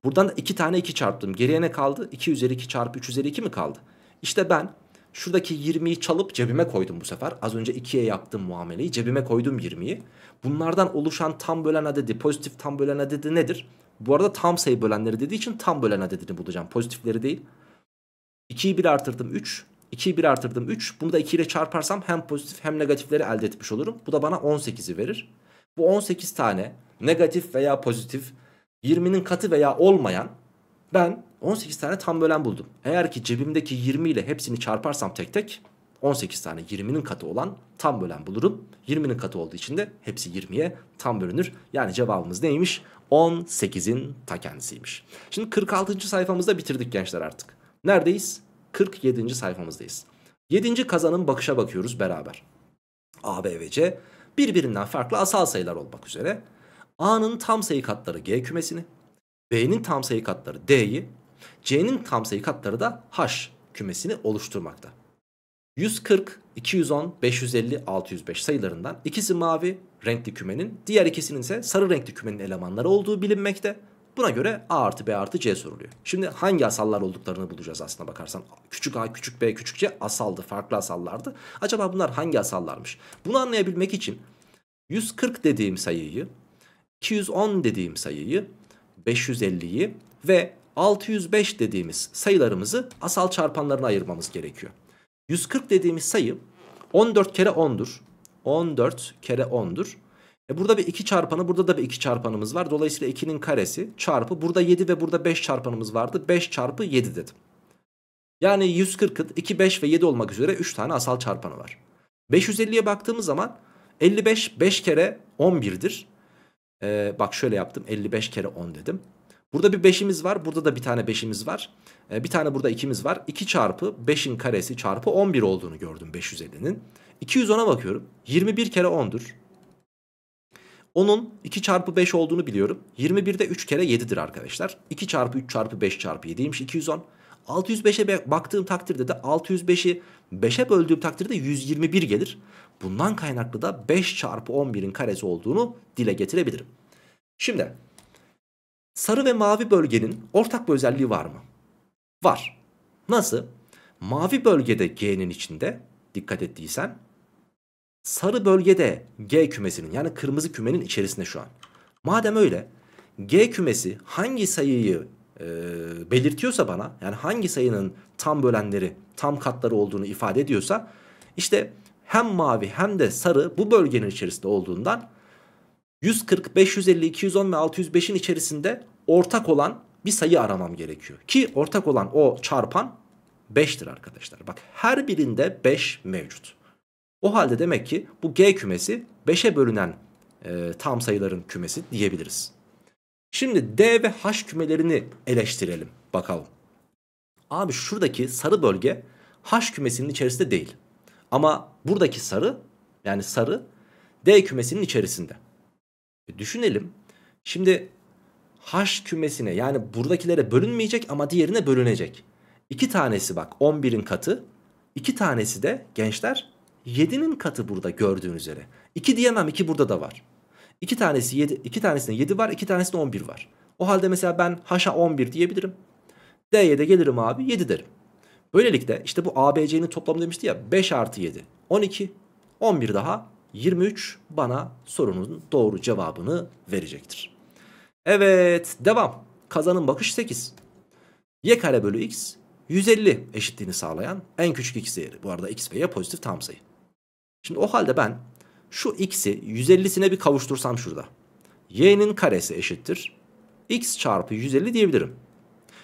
Buradan 2 tane 2 çarptım. Geriye ne kaldı? 2 üzeri 2 çarpı 3 üzeri 2 mi kaldı? İşte ben şuradaki 20'yi çalıp cebime koydum bu sefer. Az önce 2'ye yaptığım muameleyi cebime koydum 20'yi. Bunlardan oluşan tam bölen adedi, pozitif tam bölen adedi nedir? Bu arada tam sayı bölenleri dediği için tam bölen adedini bulacağım. Pozitifleri değil. 2'yi 1 artırdım 3. 2'yi 1 artırdım 3. Bunu da 2 ile çarparsam hem pozitif hem negatifleri elde etmiş olurum. Bu da bana 18'i verir. Bu 18 tane negatif veya pozitif 20'nin katı veya olmayan ben 18 tane tam bölen buldum. Eğer ki cebimdeki 20 ile hepsini çarparsam tek tek 18 tane 20'nin katı olan tam bölen bulurum. 20'nin katı olduğu için de hepsi 20'ye tam bölünür. Yani cevabımız neymiş? 18'in ta kendisiymiş. Şimdi 46. sayfamızda bitirdik gençler artık. Neredeyiz? 47. sayfamızdayız. 7. kazanın bakışa bakıyoruz beraber. A, B ve C birbirinden farklı asal sayılar olmak üzere. A'nın tam sayı katları G kümesini, B'nin tam sayı katları D'yi, C'nin tam sayı katları da H kümesini oluşturmakta. 140, 210, 550, 605 sayılarından ikisi mavi renkli kümenin, diğer ikisinin ise sarı renkli kümenin elemanları olduğu bilinmekte. Buna göre A artı B artı C soruluyor. Şimdi hangi asallar olduklarını bulacağız aslında bakarsan. Küçük A, küçük B, küçük C asaldı, farklı asallardı. Acaba bunlar hangi asallarmış? Bunu anlayabilmek için 140 dediğim sayıyı, 210 dediğim sayıyı, 550'yi ve 605 dediğimiz sayılarımızı asal çarpanlarına ayırmamız gerekiyor. 140 dediğimiz sayı 14 kere 10'dur. 14 kere 10'dur. E burada bir 2 çarpanı burada da bir 2 çarpanımız var. Dolayısıyla 2'nin karesi çarpı burada 7 ve burada 5 çarpanımız vardı. 5 çarpı 7 dedim. Yani 140'ın 2, 5 ve 7 olmak üzere 3 tane asal çarpanı var. 550'ye baktığımız zaman 55 5 kere 11'dir. Ee, bak şöyle yaptım 55 kere 10 dedim. Burada bir 5'imiz var. Burada da bir tane 5'imiz var. E, bir tane burada 2'miz var. 2 çarpı 5'in karesi çarpı 11 olduğunu gördüm 550'nin. 210'a bakıyorum. 21 kere 10'dur. Onun 2 çarpı 5 olduğunu biliyorum. 21'de 3 kere 7'dir arkadaşlar. 2 çarpı 3 çarpı 5 çarpı 7'ymiş 210. 605'e baktığım takdirde de 605'i 5'e böldüğüm takdirde 121 gelir. Bundan kaynaklı da 5 çarpı 11'in karesi olduğunu dile getirebilirim. Şimdi Sarı ve mavi bölgenin ortak bir özelliği var mı? Var. Nasıl? Mavi bölgede G'nin içinde dikkat ettiysen sarı bölgede G kümesinin yani kırmızı kümenin içerisinde şu an. Madem öyle G kümesi hangi sayıyı e, belirtiyorsa bana yani hangi sayının tam bölenleri tam katları olduğunu ifade ediyorsa işte hem mavi hem de sarı bu bölgenin içerisinde olduğundan 140, 550, 210 ve 605'in içerisinde ortak olan bir sayı aramam gerekiyor. Ki ortak olan o çarpan 5'tir arkadaşlar. Bak her birinde 5 mevcut. O halde demek ki bu G kümesi 5'e bölünen e, tam sayıların kümesi diyebiliriz. Şimdi D ve H kümelerini eleştirelim bakalım. Abi şuradaki sarı bölge H kümesinin içerisinde değil. Ama buradaki sarı yani sarı D kümesinin içerisinde. E, düşünelim. Şimdi H kümesine yani buradakilere bölünmeyecek ama diğerine bölünecek. İki tanesi bak 11'in katı. İki tanesi de gençler 7'nin katı burada gördüğün üzere. 2 diyemem 2 burada da var. İki tanesi 7, iki tanesinde 7 var, iki tanesinde 11 var. O halde mesela ben haşa 11 diyebilirim. D'ye de gelirim abi 7 derim. Böylelikle işte bu ABC'nin toplamı demişti ya 5 artı 7 12 11 daha 23 bana sorunun doğru cevabını verecektir. Evet devam. Kazanın bakış 8. Y kare bölü x 150 eşitliğini sağlayan en küçük x değeri. Bu arada x ve y pozitif tam sayı. Şimdi o halde ben şu x'i 150'sine bir kavuştursam şurada. y'nin karesi eşittir. x çarpı 150 diyebilirim.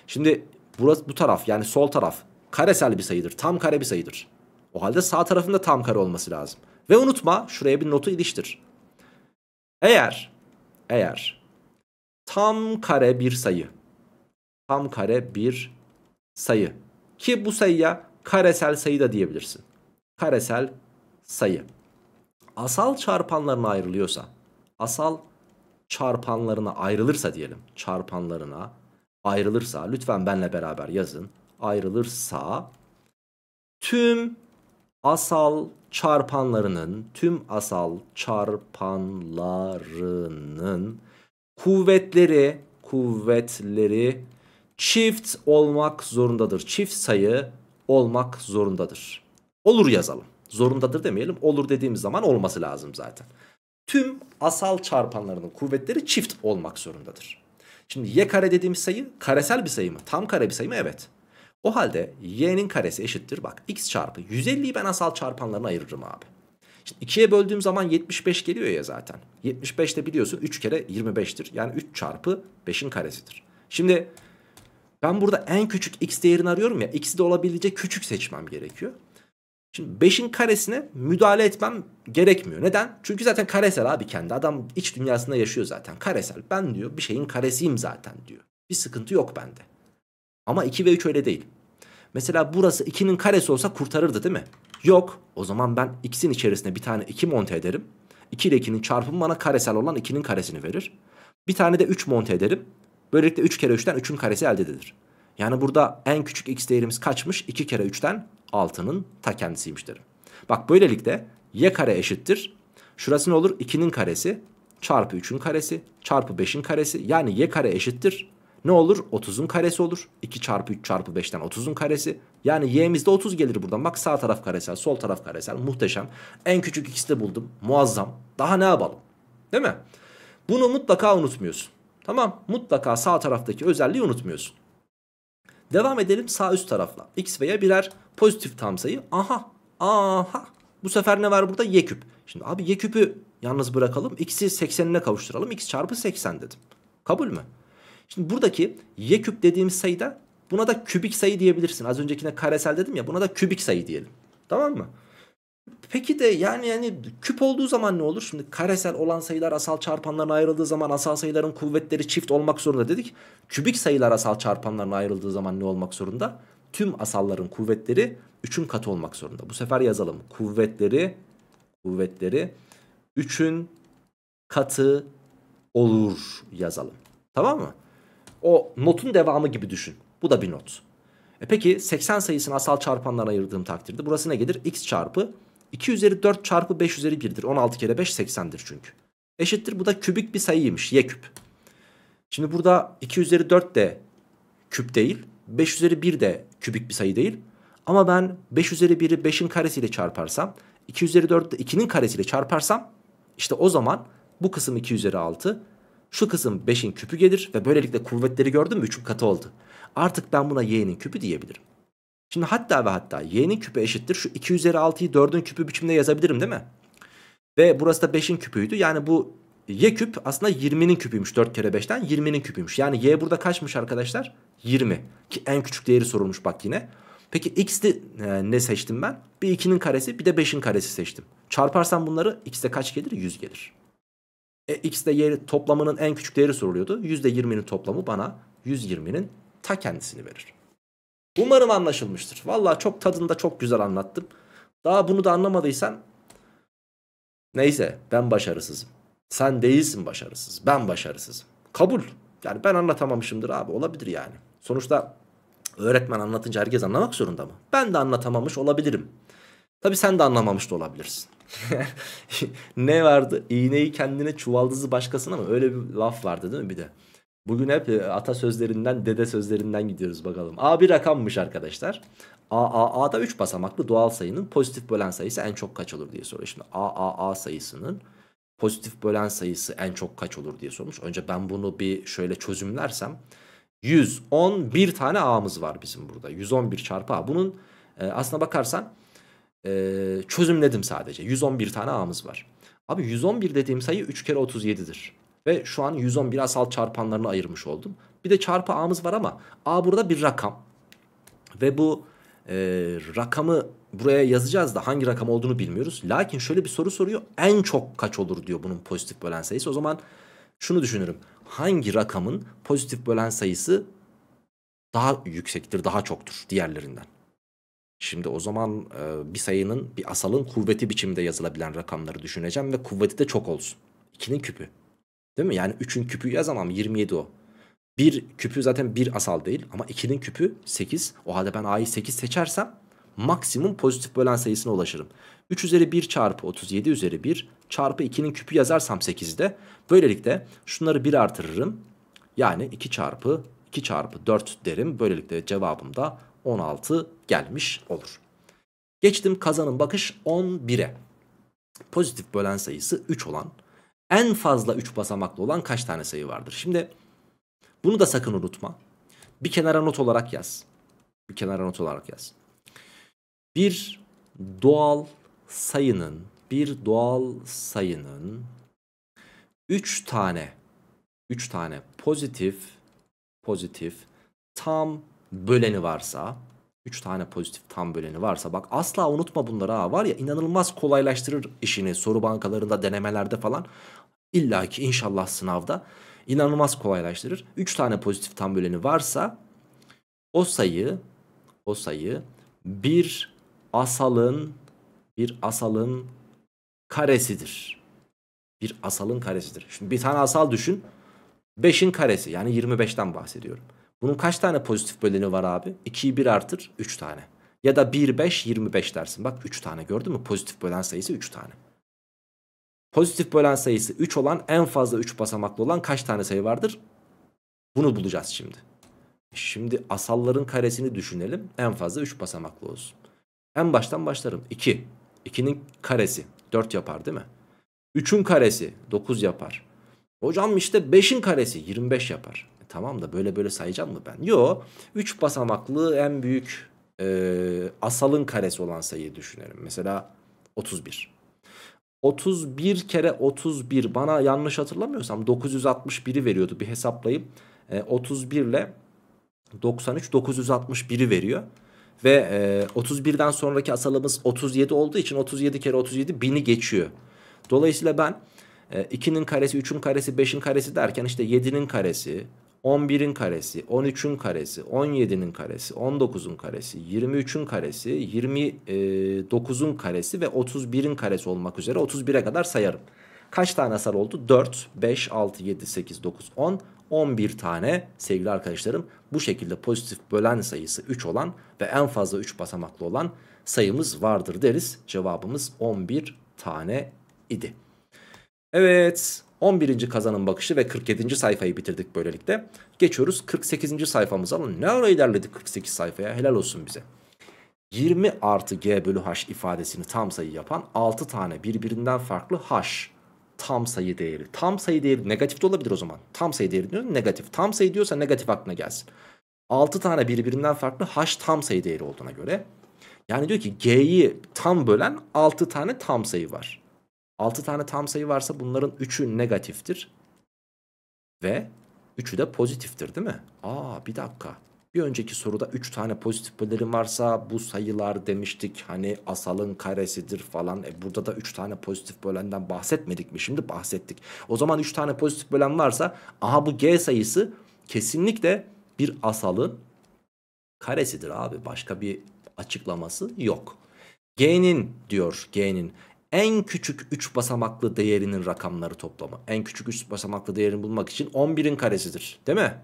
Şimdi burası, bu taraf yani sol taraf karesel bir sayıdır. Tam kare bir sayıdır. O halde sağ tarafında tam kare olması lazım. Ve unutma şuraya bir notu iliştir. Eğer, eğer tam kare bir sayı, tam kare bir sayı ki bu sayıya karesel sayı da diyebilirsin. Karesel sayı. Asal çarpanlarına ayrılıyorsa, asal çarpanlarına ayrılırsa diyelim. Çarpanlarına ayrılırsa lütfen benle beraber yazın. Ayrılırsa tüm asal çarpanlarının tüm asal çarpanlarının kuvvetleri kuvvetleri çift olmak zorundadır. Çift sayı olmak zorundadır. Olur yazalım. Zorundadır demeyelim. Olur dediğimiz zaman olması lazım zaten. Tüm asal çarpanlarının kuvvetleri çift olmak zorundadır. Şimdi y kare dediğimiz sayı karesel bir sayı mı? Tam kare bir sayı mı? Evet. O halde y'nin karesi eşittir. Bak x çarpı 150'yi ben asal çarpanlarına ayırırım abi. Şimdi 2'ye böldüğüm zaman 75 geliyor ya zaten. 75 de biliyorsun 3 kere 25'tir. Yani 3 çarpı 5'in karesidir. Şimdi ben burada en küçük x değerini arıyorum ya. X'i de olabilecek küçük seçmem gerekiyor. Şimdi 5'in karesine müdahale etmem gerekmiyor. Neden? Çünkü zaten karesel abi kendi. Adam iç dünyasında yaşıyor zaten. Karesel. Ben diyor bir şeyin karesiyim zaten diyor. Bir sıkıntı yok bende. Ama 2 ve 3 öyle değil. Mesela burası 2'nin karesi olsa kurtarırdı değil mi? Yok. O zaman ben x'in içerisine bir tane 2 monte ederim. 2 ile 2'nin çarpımı bana karesel olan 2'nin karesini verir. Bir tane de 3 monte ederim. Böylelikle 3 kere 3'ten 3'ün karesi elde edilir. Yani burada en küçük x değerimiz kaçmış? 2 kere 3'ten 6'nın ta kendisiymiş derim. Bak böylelikle y kare eşittir. Şurası ne olur? 2'nin karesi çarpı 3'ün karesi çarpı 5'in karesi yani y kare eşittir ne olur? 30'un karesi olur. 2 çarpı 3 çarpı 5'ten 30'un karesi. Yani y'mizde 30 gelir buradan. Bak sağ taraf karesel, sol taraf karesel. Muhteşem. En küçük ikisi de buldum. Muazzam. Daha ne yapalım? Değil mi? Bunu mutlaka unutmuyorsun. Tamam. Mutlaka sağ taraftaki özelliği unutmuyorsun. Devam edelim sağ üst tarafla. X ve Y birer pozitif tam sayı. Aha. Aha. Bu sefer ne var burada? Y küp. Şimdi abi Y küpü yalnız bırakalım. X'i 80'ine kavuşturalım. X çarpı 80 dedim. Kabul mü? Şimdi buradaki y küp dediğimiz sayıda buna da kübik sayı diyebilirsin. Az öncekine karesel dedim ya buna da kübik sayı diyelim. Tamam mı? Peki de yani yani küp olduğu zaman ne olur? Şimdi karesel olan sayılar asal çarpanlarına ayrıldığı zaman asal sayıların kuvvetleri çift olmak zorunda dedik. Kübik sayılar asal çarpanlarına ayrıldığı zaman ne olmak zorunda? Tüm asalların kuvvetleri 3'ün katı olmak zorunda. Bu sefer yazalım. Kuvvetleri kuvvetleri 3'ün katı olur yazalım. Tamam mı? O notun devamı gibi düşün. Bu da bir not. E peki 80 sayısını asal çarpanlara ayırdığım takdirde burası ne gelir? X çarpı 2 üzeri 4 çarpı 5 üzeri 1'dir. 16 kere 5 80'dir çünkü. Eşittir bu da kübik bir sayıymış. Y küp. Şimdi burada 2 üzeri 4 de küp değil. 5 üzeri 1 de kübik bir sayı değil. Ama ben 5 üzeri 1'i 5'in karesiyle çarparsam 2 üzeri 4'te 2'nin karesiyle çarparsam işte o zaman bu kısım 2 üzeri 6 şu kısım 5'in küpü gelir ve böylelikle kuvvetleri gördüm mü 3'ün katı oldu. Artık ben buna y'nin küpü diyebilirim. Şimdi hatta ve hatta y'nin küpü eşittir. Şu 2 üzeri 6'yı 4'ün küpü biçimde yazabilirim değil mi? Ve burası da 5'in küpüydü. Yani bu y küp aslında 20'nin küpüymüş. 4 kere 5'ten 20'nin küpüymüş. Yani y burada kaçmış arkadaşlar? 20. Ki en küçük değeri sorulmuş bak yine. Peki x'li e, ne seçtim ben? Bir 2'nin karesi bir de 5'in karesi seçtim. Çarparsam bunları x'te kaç gelir? 100 gelir. E, x de y toplamının en küçük değeri soruluyordu. %20'nin toplamı bana 120'nin ta kendisini verir. Umarım anlaşılmıştır. Vallahi çok tadında çok güzel anlattım. Daha bunu da anlamadıysan neyse ben başarısızım. Sen değilsin başarısız. Ben başarısızım. Kabul. Yani ben anlatamamışımdır abi olabilir yani. Sonuçta öğretmen anlatınca herkes anlamak zorunda mı? Ben de anlatamamış olabilirim. Tabi sen de anlamamış da olabilirsin. ne vardı? İğneyi kendine çuvaldızı başkasına mı? Öyle bir laf vardı değil mi bir de? Bugün hep e, ata sözlerinden dede sözlerinden gidiyoruz bakalım. A bir rakammış arkadaşlar. A, A, A'da 3 basamaklı doğal sayının pozitif bölen sayısı en çok kaç olur diye soruyor. Şimdi A, A, A sayısının pozitif bölen sayısı en çok kaç olur diye sormuş. Önce ben bunu bir şöyle çözümlersem 111 tane A'mız var bizim burada. 111 çarpı A. Bunun e, aslına bakarsan e, çözümledim sadece. 111 tane A'mız var. Abi 111 dediğim sayı 3 kere 37'dir. Ve şu an 111 asal çarpanlarını ayırmış oldum. Bir de çarpı A'mız var ama A burada bir rakam. Ve bu e, rakamı buraya yazacağız da hangi rakam olduğunu bilmiyoruz. Lakin şöyle bir soru soruyor. En çok kaç olur diyor bunun pozitif bölen sayısı. O zaman şunu düşünürüm. Hangi rakamın pozitif bölen sayısı daha yüksektir, daha çoktur diğerlerinden? Şimdi o zaman e, bir sayının bir asalın kuvveti biçimde yazılabilen rakamları düşüneceğim ve kuvveti de çok olsun. 2'nin küpü. Değil mi? Yani 3'ün küpü yazamam 27 o. 1 küpü zaten 1 asal değil ama 2'nin küpü 8. O halde ben a'yı 8 seçersem maksimum pozitif bölen sayısına ulaşırım. 3 üzeri 1 çarpı 37 üzeri 1 çarpı 2'nin küpü yazarsam 8'de. Böylelikle şunları 1 artırırım. Yani 2 çarpı 2 çarpı 4 derim. Böylelikle cevabım da 16 gelmiş olur. Geçtim kazanın bakış 11'e. Pozitif bölen sayısı 3 olan en fazla 3 basamaklı olan kaç tane sayı vardır? Şimdi bunu da sakın unutma. Bir kenara not olarak yaz. Bir kenara not olarak yaz. Bir doğal sayının bir doğal sayının 3 tane 3 tane pozitif pozitif tam böleni varsa 3 tane pozitif tam böleni varsa bak asla unutma bunları ha var ya inanılmaz kolaylaştırır işini soru bankalarında denemelerde falan illa ki inşallah sınavda inanılmaz kolaylaştırır. 3 tane pozitif tam böleni varsa o sayı o sayı bir asalın bir asalın karesidir. Bir asalın karesidir. Şimdi bir tane asal düşün. 5'in karesi yani 25'ten bahsediyorum. Bunun kaç tane pozitif böleni var abi? 2'yi 1 artır 3 tane. Ya da 1, 5, 25 dersin. Bak 3 tane gördün mü? Pozitif bölen sayısı 3 tane. Pozitif bölen sayısı 3 olan en fazla 3 basamaklı olan kaç tane sayı vardır? Bunu bulacağız şimdi. Şimdi asalların karesini düşünelim. En fazla 3 basamaklı olsun. En baştan başlarım. 2. 2'nin karesi 4 yapar değil mi? 3'ün karesi 9 yapar. Hocam işte 5'in karesi 25 yapar tamam da böyle böyle sayacağım mı ben? Yo 3 basamaklı en büyük e, asalın karesi olan sayıyı düşünelim. Mesela 31. 31 kere 31 bana yanlış hatırlamıyorsam 961'i veriyordu bir hesaplayıp e, 31 ile 93 961'i veriyor. Ve e, 31'den sonraki asalımız 37 olduğu için 37 kere 37 1000'i geçiyor. Dolayısıyla ben e, 2'nin karesi, 3'ün karesi, 5'in karesi derken işte 7'nin karesi, 11'in karesi, 13'ün karesi, 17'nin karesi, 19'un karesi, 23'ün karesi, 29'un karesi ve 31'in karesi olmak üzere 31'e kadar sayarım. Kaç tane hasar oldu? 4, 5, 6, 7, 8, 9, 10, 11 tane sevgili arkadaşlarım. Bu şekilde pozitif bölen sayısı 3 olan ve en fazla 3 basamaklı olan sayımız vardır deriz. Cevabımız 11 tane idi. Evet 11. kazanın bakışı ve 47. sayfayı bitirdik böylelikle. Geçiyoruz 48. sayfamıza. Ne ara ilerledik 48 sayfaya helal olsun bize. 20 artı g bölü h ifadesini tam sayı yapan 6 tane birbirinden farklı h tam sayı değeri. Tam sayı değeri negatif de olabilir o zaman. Tam sayı değeri diyor negatif. Tam sayı diyorsa negatif aklına gelsin. 6 tane birbirinden farklı h tam sayı değeri olduğuna göre. Yani diyor ki g'yi tam bölen 6 tane tam sayı var. 6 tane tam sayı varsa bunların 3'ü negatiftir. Ve 3'ü de pozitiftir değil mi? Aa bir dakika. Bir önceki soruda 3 tane pozitif bölerim varsa bu sayılar demiştik hani asalın karesidir falan. E burada da 3 tane pozitif bölenden bahsetmedik mi? Şimdi bahsettik. O zaman 3 tane pozitif bölen varsa aha bu g sayısı kesinlikle bir asalın karesidir abi. Başka bir açıklaması yok. G'nin diyor G'nin en küçük 3 basamaklı değerinin rakamları toplamı. En küçük 3 basamaklı değerini bulmak için 11'in karesidir değil mi?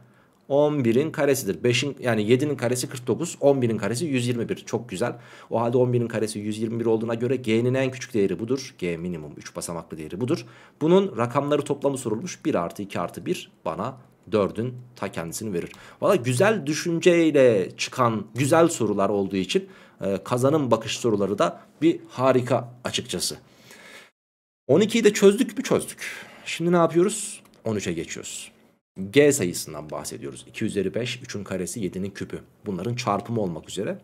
11'in karesidir. 5'in yani 7'nin karesi 49, 11'in karesi 121. Çok güzel. O halde 11'in karesi 121 olduğuna göre G'nin en küçük değeri budur. G minimum 3 basamaklı değeri budur. Bunun rakamları toplamı sorulmuş. 1 artı 2 artı 1 bana 4'ün ta kendisini verir. Valla güzel düşünceyle çıkan güzel sorular olduğu için e, kazanım bakış soruları da bir harika açıkçası. 12'yi de çözdük mü çözdük. Şimdi ne yapıyoruz? 13'e geçiyoruz. G sayısından bahsediyoruz. 2 üzeri 5, 3'ün karesi, 7'nin küpü. Bunların çarpımı olmak üzere.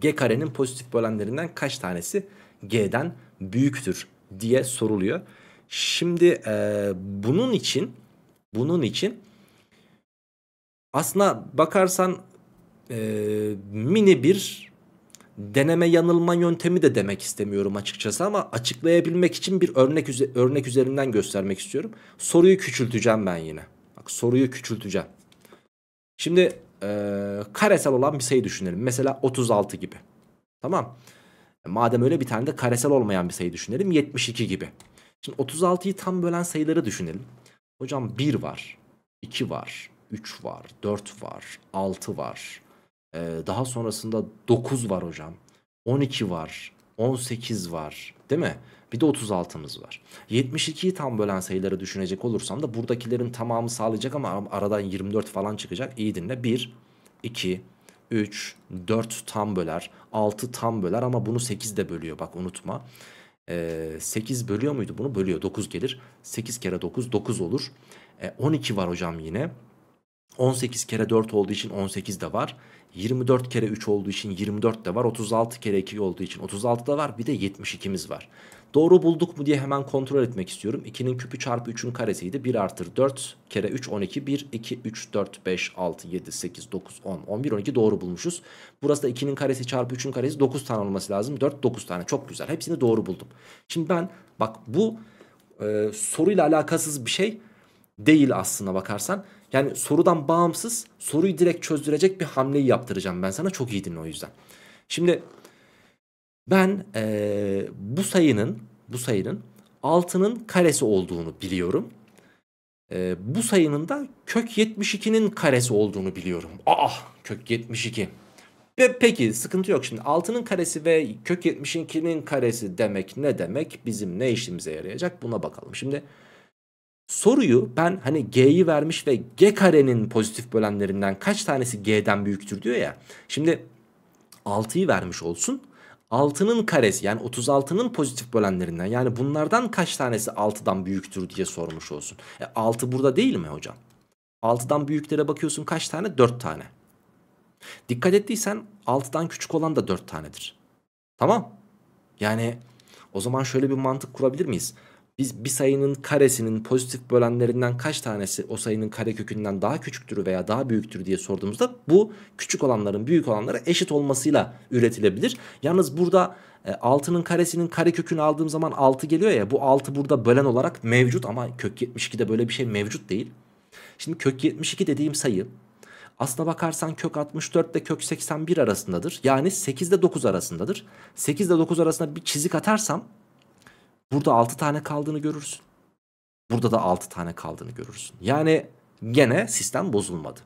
G karenin pozitif bölenlerinden kaç tanesi G'den büyüktür diye soruluyor. Şimdi e, bunun için bunun için aslına bakarsan e, mini bir deneme yanılma yöntemi de demek istemiyorum açıkçası ama açıklayabilmek için bir örnek örnek üzerinden göstermek istiyorum. Soruyu küçülteceğim ben yine. Bak soruyu küçülteceğim. Şimdi e, karesel olan bir sayı düşünelim. Mesela 36 gibi. Tamam. E, madem öyle bir tane de karesel olmayan bir sayı düşünelim. 72 gibi. Şimdi 36'yı tam bölen sayıları düşünelim. Hocam 1 var, 2 var, 3 var, 4 var, 6 var, ee, daha sonrasında 9 var hocam. 12 var. 18 var. Değil mi? Bir de 36'mız var. 72'yi tam bölen sayıları düşünecek olursam da buradakilerin tamamı sağlayacak ama aradan 24 falan çıkacak. İyi dinle. 1, 2, 3, 4 tam böler. 6 tam böler ama bunu 8 de bölüyor. Bak unutma. Ee, 8 bölüyor muydu bunu? Bölüyor. 9 gelir. 8 kere 9, 9 olur. Ee, 12 var hocam yine. 18 kere 4 olduğu için 18 de var. 24 kere 3 olduğu için 24 de var. 36 kere 2 olduğu için 36 da var. Bir de 72'miz var. Doğru bulduk mu diye hemen kontrol etmek istiyorum. 2'nin küpü çarpı 3'ün karesiydi. 1 artır 4 kere 3 12. 1, 2, 3, 4, 5, 6, 7, 8, 9, 10, 11, 12 doğru bulmuşuz. Burası da 2'nin karesi çarpı 3'ün karesi 9 tane olması lazım. 4, 9 tane çok güzel. Hepsini doğru buldum. Şimdi ben bak bu e, soruyla alakasız bir şey değil aslında bakarsan. Yani sorudan bağımsız soruyu direkt çözdürecek bir hamleyi yaptıracağım ben sana. Çok iyi dinle o yüzden. Şimdi ben ee, bu sayının bu sayının 6'nın karesi olduğunu biliyorum. E, bu sayının da kök 72'nin karesi olduğunu biliyorum. Aa kök 72. Ve peki sıkıntı yok şimdi 6'nın karesi ve kök 72'nin karesi demek ne demek bizim ne işimize yarayacak buna bakalım. Şimdi Soruyu ben hani G'yi vermiş ve G karenin pozitif bölenlerinden kaç tanesi G'den büyüktür diyor ya. Şimdi 6'yı vermiş olsun. 6'nın karesi yani 36'nın pozitif bölenlerinden yani bunlardan kaç tanesi 6'dan büyüktür diye sormuş olsun. E 6 burada değil mi hocam? 6'dan büyüklere bakıyorsun kaç tane? 4 tane. Dikkat ettiysen 6'dan küçük olan da 4 tanedir. Tamam. Yani o zaman şöyle bir mantık kurabilir miyiz? biz bir sayının karesinin pozitif bölenlerinden kaç tanesi o sayının karekökünden daha küçüktür veya daha büyüktür diye sorduğumuzda bu küçük olanların büyük olanlara eşit olmasıyla üretilebilir. Yalnız burada e, 6'nın karesinin karekökünü aldığım zaman 6 geliyor ya bu 6 burada bölen olarak mevcut ama kök 72'de böyle bir şey mevcut değil. Şimdi kök 72 dediğim sayı Aslına bakarsan kök 64 ile kök 81 arasındadır. Yani 8 ile 9 arasındadır. 8 ile 9 arasında bir çizik atarsam Burada 6 tane kaldığını görürsün. Burada da 6 tane kaldığını görürsün. Yani gene sistem bozulmadı.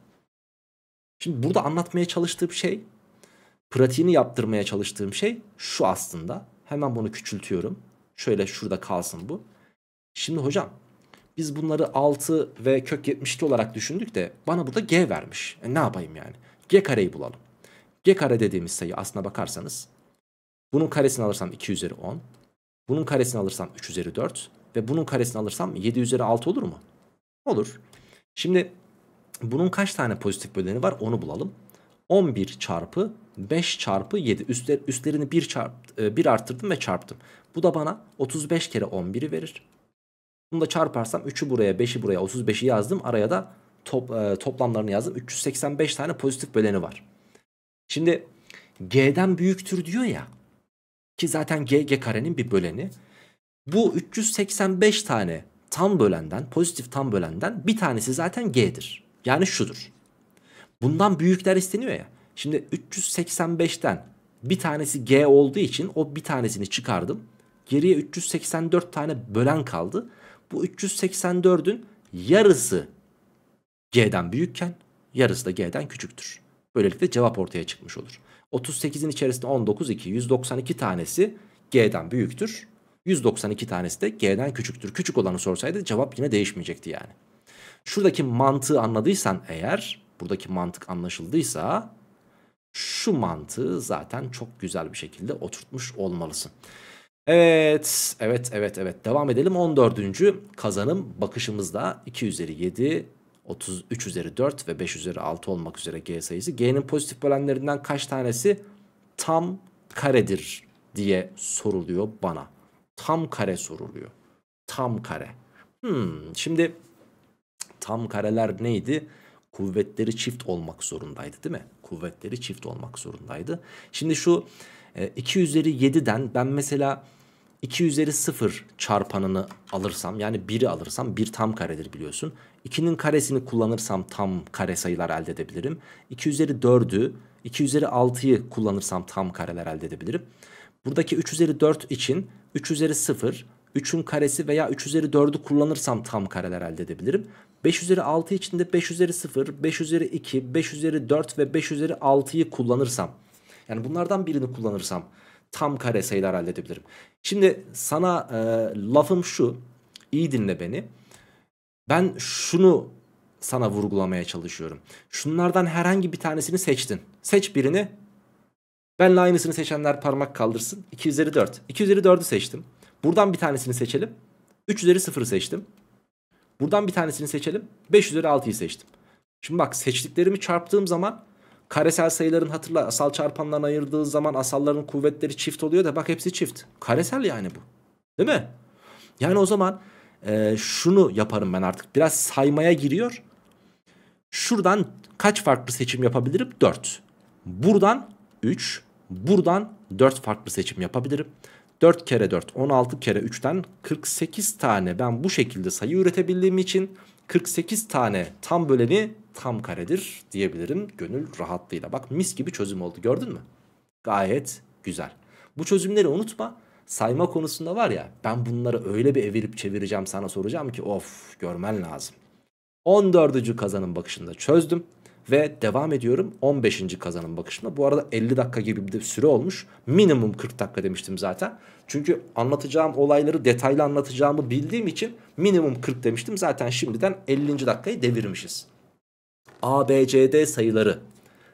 Şimdi burada anlatmaya çalıştığım şey, pratiğini yaptırmaya çalıştığım şey şu aslında. Hemen bunu küçültüyorum. Şöyle şurada kalsın bu. Şimdi hocam biz bunları 6 ve kök 72 olarak düşündük de bana burada g vermiş. E ne yapayım yani? g kareyi bulalım. g kare dediğimiz sayı aslına bakarsanız bunun karesini alırsam 2 üzeri 10. Bunun karesini alırsam 3 üzeri 4 ve bunun karesini alırsam 7 üzeri 6 olur mu? Olur. Şimdi bunun kaç tane pozitif böleni var onu bulalım. 11 çarpı 5 çarpı 7 Üstler, üstlerini 1, çarp, 1 e, arttırdım ve çarptım. Bu da bana 35 kere 11'i verir. Bunu da çarparsam 3'ü buraya 5'i buraya 35'i yazdım. Araya da top, e, toplamlarını yazdım. 385 tane pozitif böleni var. Şimdi G'den büyüktür diyor ya. Ki zaten GG karenin bir böleni. Bu 385 tane tam bölenden, pozitif tam bölenden bir tanesi zaten G'dir. Yani şudur. Bundan büyükler isteniyor ya. Şimdi 385'ten bir tanesi G olduğu için o bir tanesini çıkardım. Geriye 384 tane bölen kaldı. Bu 384'ün yarısı G'den büyükken yarısı da G'den küçüktür. Böylelikle cevap ortaya çıkmış olur. 38'in içerisinde 19 2 192 tanesi G'den büyüktür. 192 tanesi de G'den küçüktür. Küçük olanı sorsaydı cevap yine değişmeyecekti yani. Şuradaki mantığı anladıysan eğer buradaki mantık anlaşıldıysa şu mantığı zaten çok güzel bir şekilde oturtmuş olmalısın. Evet, evet, evet, evet. Devam edelim. 14. kazanım bakışımızda 2 üzeri 7 33 üzeri 4 ve 5 üzeri 6 olmak üzere g sayısı. G'nin pozitif bölenlerinden kaç tanesi tam karedir diye soruluyor bana. Tam kare soruluyor. Tam kare. Hmm, şimdi tam kareler neydi? Kuvvetleri çift olmak zorundaydı değil mi? Kuvvetleri çift olmak zorundaydı. Şimdi şu 2 e, üzeri 7'den ben mesela 2 üzeri 0 çarpanını alırsam yani 1'i alırsam 1 tam karedir biliyorsun. 2'nin karesini kullanırsam tam kare sayılar elde edebilirim. 2 üzeri 4'ü 2 üzeri 6'yı kullanırsam tam kareler elde edebilirim. Buradaki 3 üzeri 4 için 3 üzeri 0 3'ün karesi veya 3 üzeri 4'ü kullanırsam tam kareler elde edebilirim. 5 üzeri 6 için de 5 üzeri 0, 5 üzeri 2, 5 üzeri 4 ve 5 üzeri 6'yı kullanırsam. Yani bunlardan birini kullanırsam tam kare sayılar halledebilirim. Şimdi sana e, lafım şu. İyi dinle beni. Ben şunu sana vurgulamaya çalışıyorum. Şunlardan herhangi bir tanesini seçtin. Seç birini. Benle aynısını seçenler parmak kaldırsın. 2 üzeri 4. 2 üzeri 4'ü seçtim. Buradan bir tanesini seçelim. 3 üzeri 0 seçtim. Buradan bir tanesini seçelim. 5 üzeri 6'yı seçtim. Şimdi bak seçtiklerimi çarptığım zaman Karesel sayıların hatırla asal çarpanlarına ayırdığı zaman asalların kuvvetleri çift oluyor da bak hepsi çift. Karesel yani bu. Değil mi? Yani o zaman e, şunu yaparım ben artık. Biraz saymaya giriyor. Şuradan kaç farklı seçim yapabilirim? 4. Buradan 3. Buradan 4 farklı seçim yapabilirim. 4 kere 4 16 kere 3'ten 48 tane ben bu şekilde sayı üretebildiğim için 48 tane tam böleni tam karedir diyebilirim gönül rahatlığıyla. Bak mis gibi çözüm oldu gördün mü? Gayet güzel. Bu çözümleri unutma. Sayma konusunda var ya ben bunları öyle bir evirip çevireceğim sana soracağım ki of görmen lazım. 14. kazanım bakışında çözdüm ve devam ediyorum 15. kazanım bakışında. Bu arada 50 dakika gibi bir süre olmuş. Minimum 40 dakika demiştim zaten. Çünkü anlatacağım olayları detaylı anlatacağımı bildiğim için minimum 40 demiştim. Zaten şimdiden 50. dakikayı devirmişiz. ABCD sayıları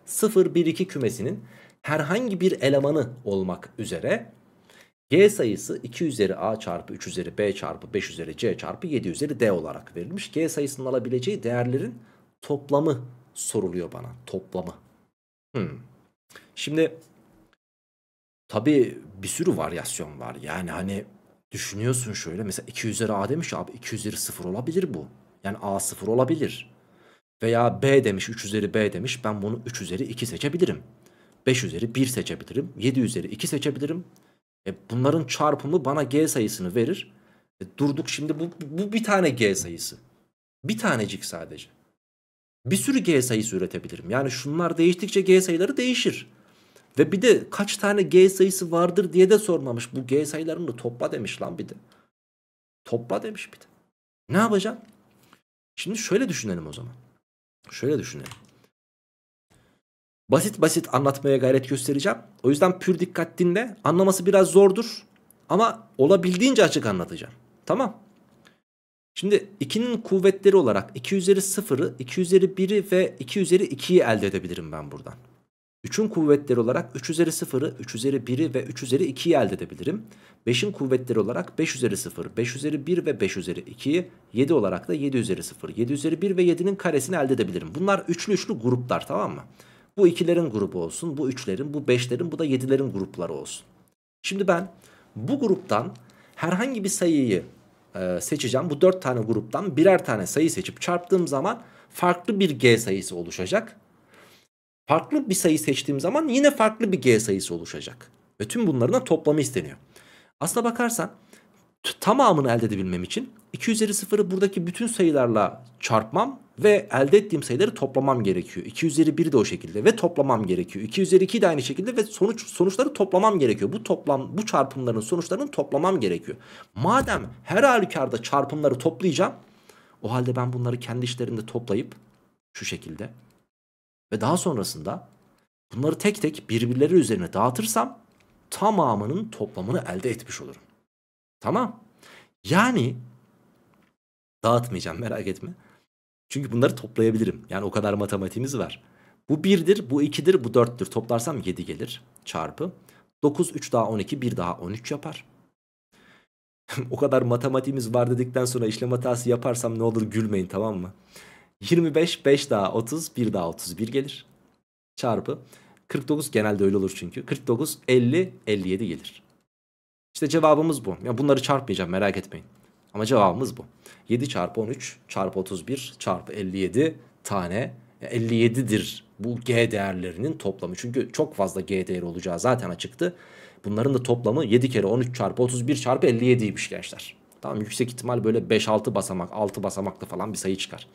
0, 1, 2 kümesinin herhangi bir elemanı olmak üzere G sayısı 2 üzeri A çarpı 3 üzeri B çarpı 5 üzeri C çarpı 7 üzeri D olarak verilmiş. G sayısının alabileceği değerlerin toplamı soruluyor bana. Toplamı. Hmm. Şimdi tabii bir sürü varyasyon var. Yani hani düşünüyorsun şöyle mesela 2 üzeri A demiş abi 2 üzeri 0 olabilir bu. Yani A 0 olabilir. Veya B demiş 3 üzeri B demiş ben bunu 3 üzeri 2 seçebilirim. 5 üzeri 1 seçebilirim. 7 üzeri 2 seçebilirim. E bunların çarpımı bana G sayısını verir. E durduk şimdi bu, bu bir tane G sayısı. Bir tanecik sadece. Bir sürü G sayısı üretebilirim. Yani şunlar değiştikçe G sayıları değişir. Ve bir de kaç tane G sayısı vardır diye de sormamış. Bu G sayılarını topla demiş lan bir de. Topla demiş bir de. Ne yapacağım Şimdi şöyle düşünelim o zaman. Şöyle düşünelim. Basit basit anlatmaya gayret göstereceğim. O yüzden pür dikkat dinle. Anlaması biraz zordur. Ama olabildiğince açık anlatacağım. Tamam. Şimdi 2'nin kuvvetleri olarak 2 üzeri 0'ı, 2 üzeri 1'i ve 2 üzeri 2'yi elde edebilirim ben buradan. 3'ün kuvvetleri olarak 3 üzeri 0'ı, 3 üzeri 1'i ve 3 üzeri 2'yi elde edebilirim. 5'in kuvvetleri olarak 5 üzeri 0, 5 üzeri 1 ve 5 üzeri 2'yi, 7 olarak da 7 üzeri 0, 7 üzeri 1 ve 7'nin karesini elde edebilirim. Bunlar üçlü üçlü gruplar tamam mı? Bu ikilerin grubu olsun, bu üçlerin, bu beşlerin, bu da yedilerin grupları olsun. Şimdi ben bu gruptan herhangi bir sayıyı e, seçeceğim. Bu dört tane gruptan birer tane sayı seçip çarptığım zaman farklı bir G sayısı oluşacak farklı bir sayı seçtiğim zaman yine farklı bir g sayısı oluşacak. Ve tüm bunların toplamı isteniyor. Aslına bakarsan tamamını elde edebilmem için 2 üzeri 0'ı buradaki bütün sayılarla çarpmam ve elde ettiğim sayıları toplamam gerekiyor. 2 üzeri 1 de o şekilde ve toplamam gerekiyor. 2 üzeri 2 de aynı şekilde ve sonuç sonuçları toplamam gerekiyor. Bu toplam bu çarpımların sonuçlarını toplamam gerekiyor. Madem her halükarda çarpımları toplayacağım o halde ben bunları kendi işlerinde toplayıp şu şekilde ve daha sonrasında bunları tek tek birbirleri üzerine dağıtırsam tamamının toplamını elde etmiş olurum. Tamam. Yani dağıtmayacağım merak etme. Çünkü bunları toplayabilirim. Yani o kadar matematiğimiz var. Bu 1'dir, bu 2'dir, bu 4'tür. Toplarsam 7 gelir çarpı. 9, 3 daha 12, 1 daha 13 yapar. o kadar matematiğimiz var dedikten sonra işlem hatası yaparsam ne olur gülmeyin tamam mı? 25 5 daha 30 1 daha 31 gelir. Çarpı 49 genelde öyle olur çünkü. 49 50 57 gelir. İşte cevabımız bu. Ya bunları çarpmayacağım merak etmeyin. Ama cevabımız bu. 7 çarpı 13 çarpı 31 çarpı 57 tane 57'dir bu G değerlerinin toplamı. Çünkü çok fazla G değeri olacağı zaten açıktı. Bunların da toplamı 7 kere 13 çarpı 31 çarpı 57'ymiş gençler. Tamam yüksek ihtimal böyle 5-6 basamak 6 basamaklı falan bir sayı çıkar.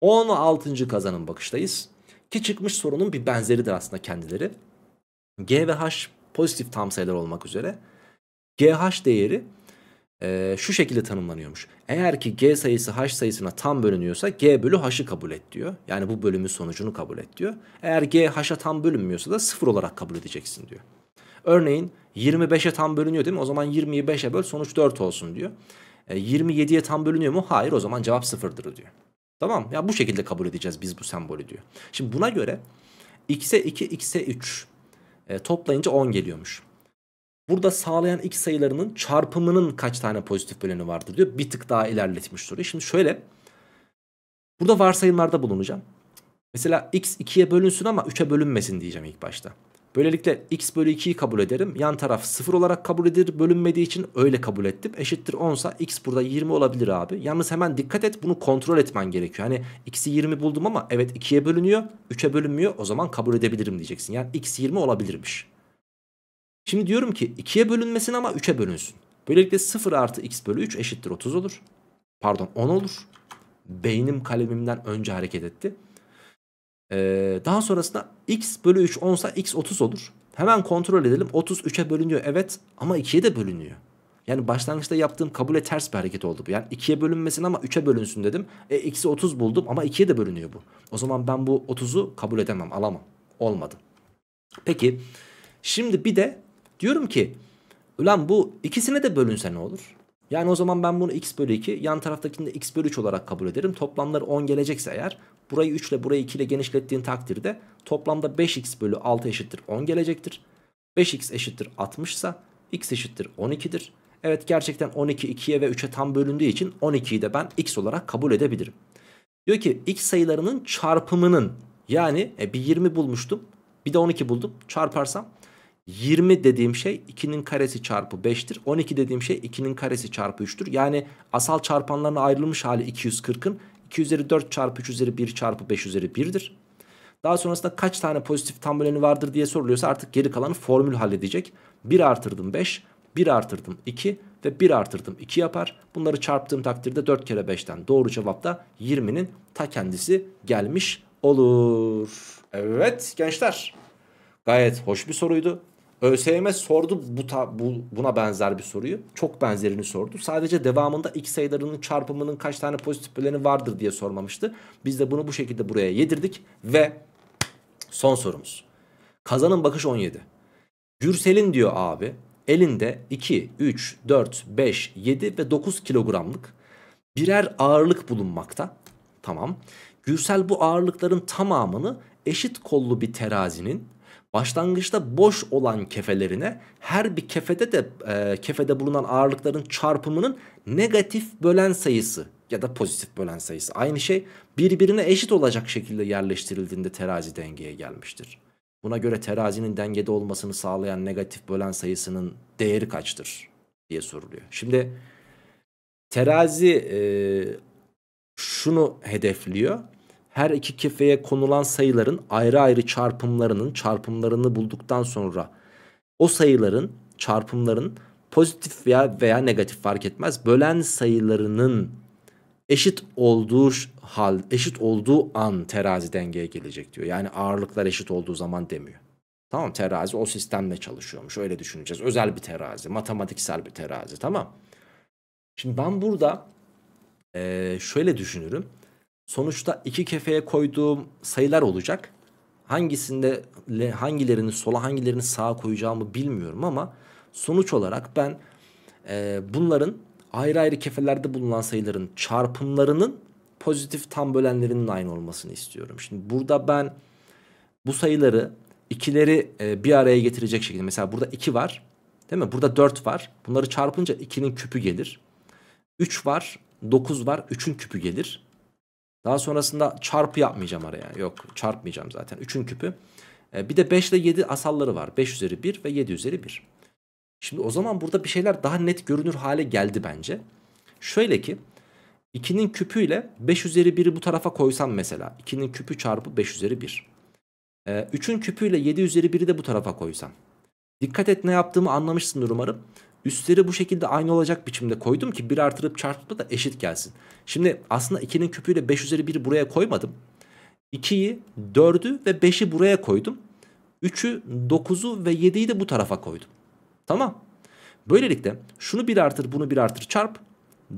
16. kazanım bakıştayız. Ki çıkmış sorunun bir benzeridir aslında kendileri. G ve H pozitif tam sayılar olmak üzere. GH değeri e, şu şekilde tanımlanıyormuş. Eğer ki G sayısı H sayısına tam bölünüyorsa G bölü H'ı kabul et diyor. Yani bu bölümün sonucunu kabul et diyor. Eğer G H'a tam bölünmüyorsa da sıfır olarak kabul edeceksin diyor. Örneğin 25'e tam bölünüyor değil mi? O zaman 25'e böl sonuç 4 olsun diyor. E, 27'ye tam bölünüyor mu? Hayır o zaman cevap sıfırdır diyor. Tamam ya bu şekilde kabul edeceğiz biz bu sembolü diyor. Şimdi buna göre x'e 2 x'e 3 e, toplayınca 10 geliyormuş. Burada sağlayan x sayılarının çarpımının kaç tane pozitif böleni vardır diyor. Bir tık daha ilerletmiş soruyu. Şimdi şöyle burada varsayımlarda bulunacağım. Mesela x 2'ye bölünsün ama 3'e bölünmesin diyeceğim ilk başta. Böylelikle x bölü 2'yi kabul ederim. Yan taraf 0 olarak kabul edilir. Bölünmediği için öyle kabul ettim. Eşittir 10 sa x burada 20 olabilir abi. Yalnız hemen dikkat et bunu kontrol etmen gerekiyor. Hani x'i 20 buldum ama evet 2'ye bölünüyor. 3'e bölünmüyor. O zaman kabul edebilirim diyeceksin. Yani x 20 olabilirmiş. Şimdi diyorum ki 2'ye bölünmesin ama 3'e bölünsün. Böylelikle 0 artı x bölü 3 eşittir 30 olur. Pardon 10 olur. Beynim kalemimden önce hareket etti. Ee, daha sonrasında x bölü 3 10 sa x 30 olur. Hemen kontrol edelim. 30 3'e bölünüyor evet ama 2'ye de bölünüyor. Yani başlangıçta yaptığım kabule ters bir hareket oldu bu. Yani 2'ye bölünmesin ama 3'e bölünsün dedim. E x'i 30 buldum ama 2'ye de bölünüyor bu. O zaman ben bu 30'u kabul edemem alamam. Olmadı. Peki şimdi bir de diyorum ki ulan bu ikisine de bölünse ne olur? Yani o zaman ben bunu x bölü 2 yan taraftakini de x bölü 3 olarak kabul ederim. Toplamları 10 gelecekse eğer Burayı 3 ile burayı 2 ile genişlettiğin takdirde toplamda 5x bölü 6 eşittir 10 gelecektir. 5x eşittir 60 ise x eşittir 12'dir. Evet gerçekten 12 2'ye ve 3'e tam bölündüğü için 12'yi de ben x olarak kabul edebilirim. Diyor ki x sayılarının çarpımının yani e, bir 20 bulmuştum bir de 12 buldum çarparsam 20 dediğim şey 2'nin karesi çarpı 5'tir. 12 dediğim şey 2'nin karesi çarpı 3'tür. Yani asal çarpanlarına ayrılmış hali 240'ın 2 üzeri 4 çarpı 3 üzeri 1 çarpı 5 üzeri 1'dir. Daha sonrasında kaç tane pozitif tam böleni vardır diye soruluyorsa artık geri kalanı formül halledecek. 1 artırdım 5, 1 artırdım 2 ve 1 artırdım 2 yapar. Bunları çarptığım takdirde 4 kere 5'ten doğru cevap da 20'nin ta kendisi gelmiş olur. Evet gençler gayet hoş bir soruydu. ÖSYM sordu bu, ta, bu buna benzer bir soruyu. Çok benzerini sordu. Sadece devamında x sayılarının çarpımının kaç tane pozitif böleni vardır diye sormamıştı. Biz de bunu bu şekilde buraya yedirdik ve son sorumuz. Kazanın bakış 17. Gürsel'in diyor abi elinde 2, 3, 4, 5, 7 ve 9 kilogramlık birer ağırlık bulunmakta. Tamam. Gürsel bu ağırlıkların tamamını eşit kollu bir terazinin başlangıçta boş olan kefelerine her bir kefede de e, kefede bulunan ağırlıkların çarpımının negatif bölen sayısı ya da pozitif bölen sayısı aynı şey birbirine eşit olacak şekilde yerleştirildiğinde terazi dengeye gelmiştir. Buna göre terazinin dengede olmasını sağlayan negatif bölen sayısının değeri kaçtır diye soruluyor. Şimdi terazi e, şunu hedefliyor her iki kefeye konulan sayıların ayrı ayrı çarpımlarının çarpımlarını bulduktan sonra o sayıların çarpımların pozitif veya veya negatif fark etmez bölen sayılarının eşit olduğu hal eşit olduğu an terazi dengeye gelecek diyor. Yani ağırlıklar eşit olduğu zaman demiyor. Tamam terazi o sistemle çalışıyormuş öyle düşüneceğiz. Özel bir terazi matematiksel bir terazi tamam. Şimdi ben burada e, şöyle düşünürüm. Sonuçta iki kefeye koyduğum sayılar olacak. Hangisinde hangilerini sola hangilerini sağa koyacağımı bilmiyorum ama sonuç olarak ben e, bunların ayrı ayrı kefelerde bulunan sayıların çarpımlarının pozitif tam bölenlerinin aynı olmasını istiyorum. Şimdi burada ben bu sayıları ikileri e, bir araya getirecek şekilde mesela burada 2 var değil mi? Burada 4 var. Bunları çarpınca 2'nin küpü gelir. 3 var, 9 var, 3'ün küpü gelir. Daha sonrasında çarpı yapmayacağım araya. Yok çarpmayacağım zaten. 3'ün küpü. E, bir de 5 ile 7 asalları var. 5 üzeri 1 ve 7 üzeri 1. Şimdi o zaman burada bir şeyler daha net görünür hale geldi bence. Şöyle ki 2'nin küpüyle 5 üzeri 1'i bu tarafa koysam mesela. 2'nin küpü çarpı 5 üzeri 1. E, 3'ün küpüyle 7 üzeri 1'i de bu tarafa koysam. Dikkat et ne yaptığımı anlamışsındır umarım. Üstleri bu şekilde aynı olacak biçimde koydum ki 1 artırıp çarpma da eşit gelsin. Şimdi aslında 2'nin küpüyle 5 üzeri 1'i buraya koymadım. 2'yi, 4'ü ve 5'i buraya koydum. 3'ü, 9'u ve 7'yi de bu tarafa koydum. Tamam. Böylelikle şunu 1 artır bunu 1 artır çarp.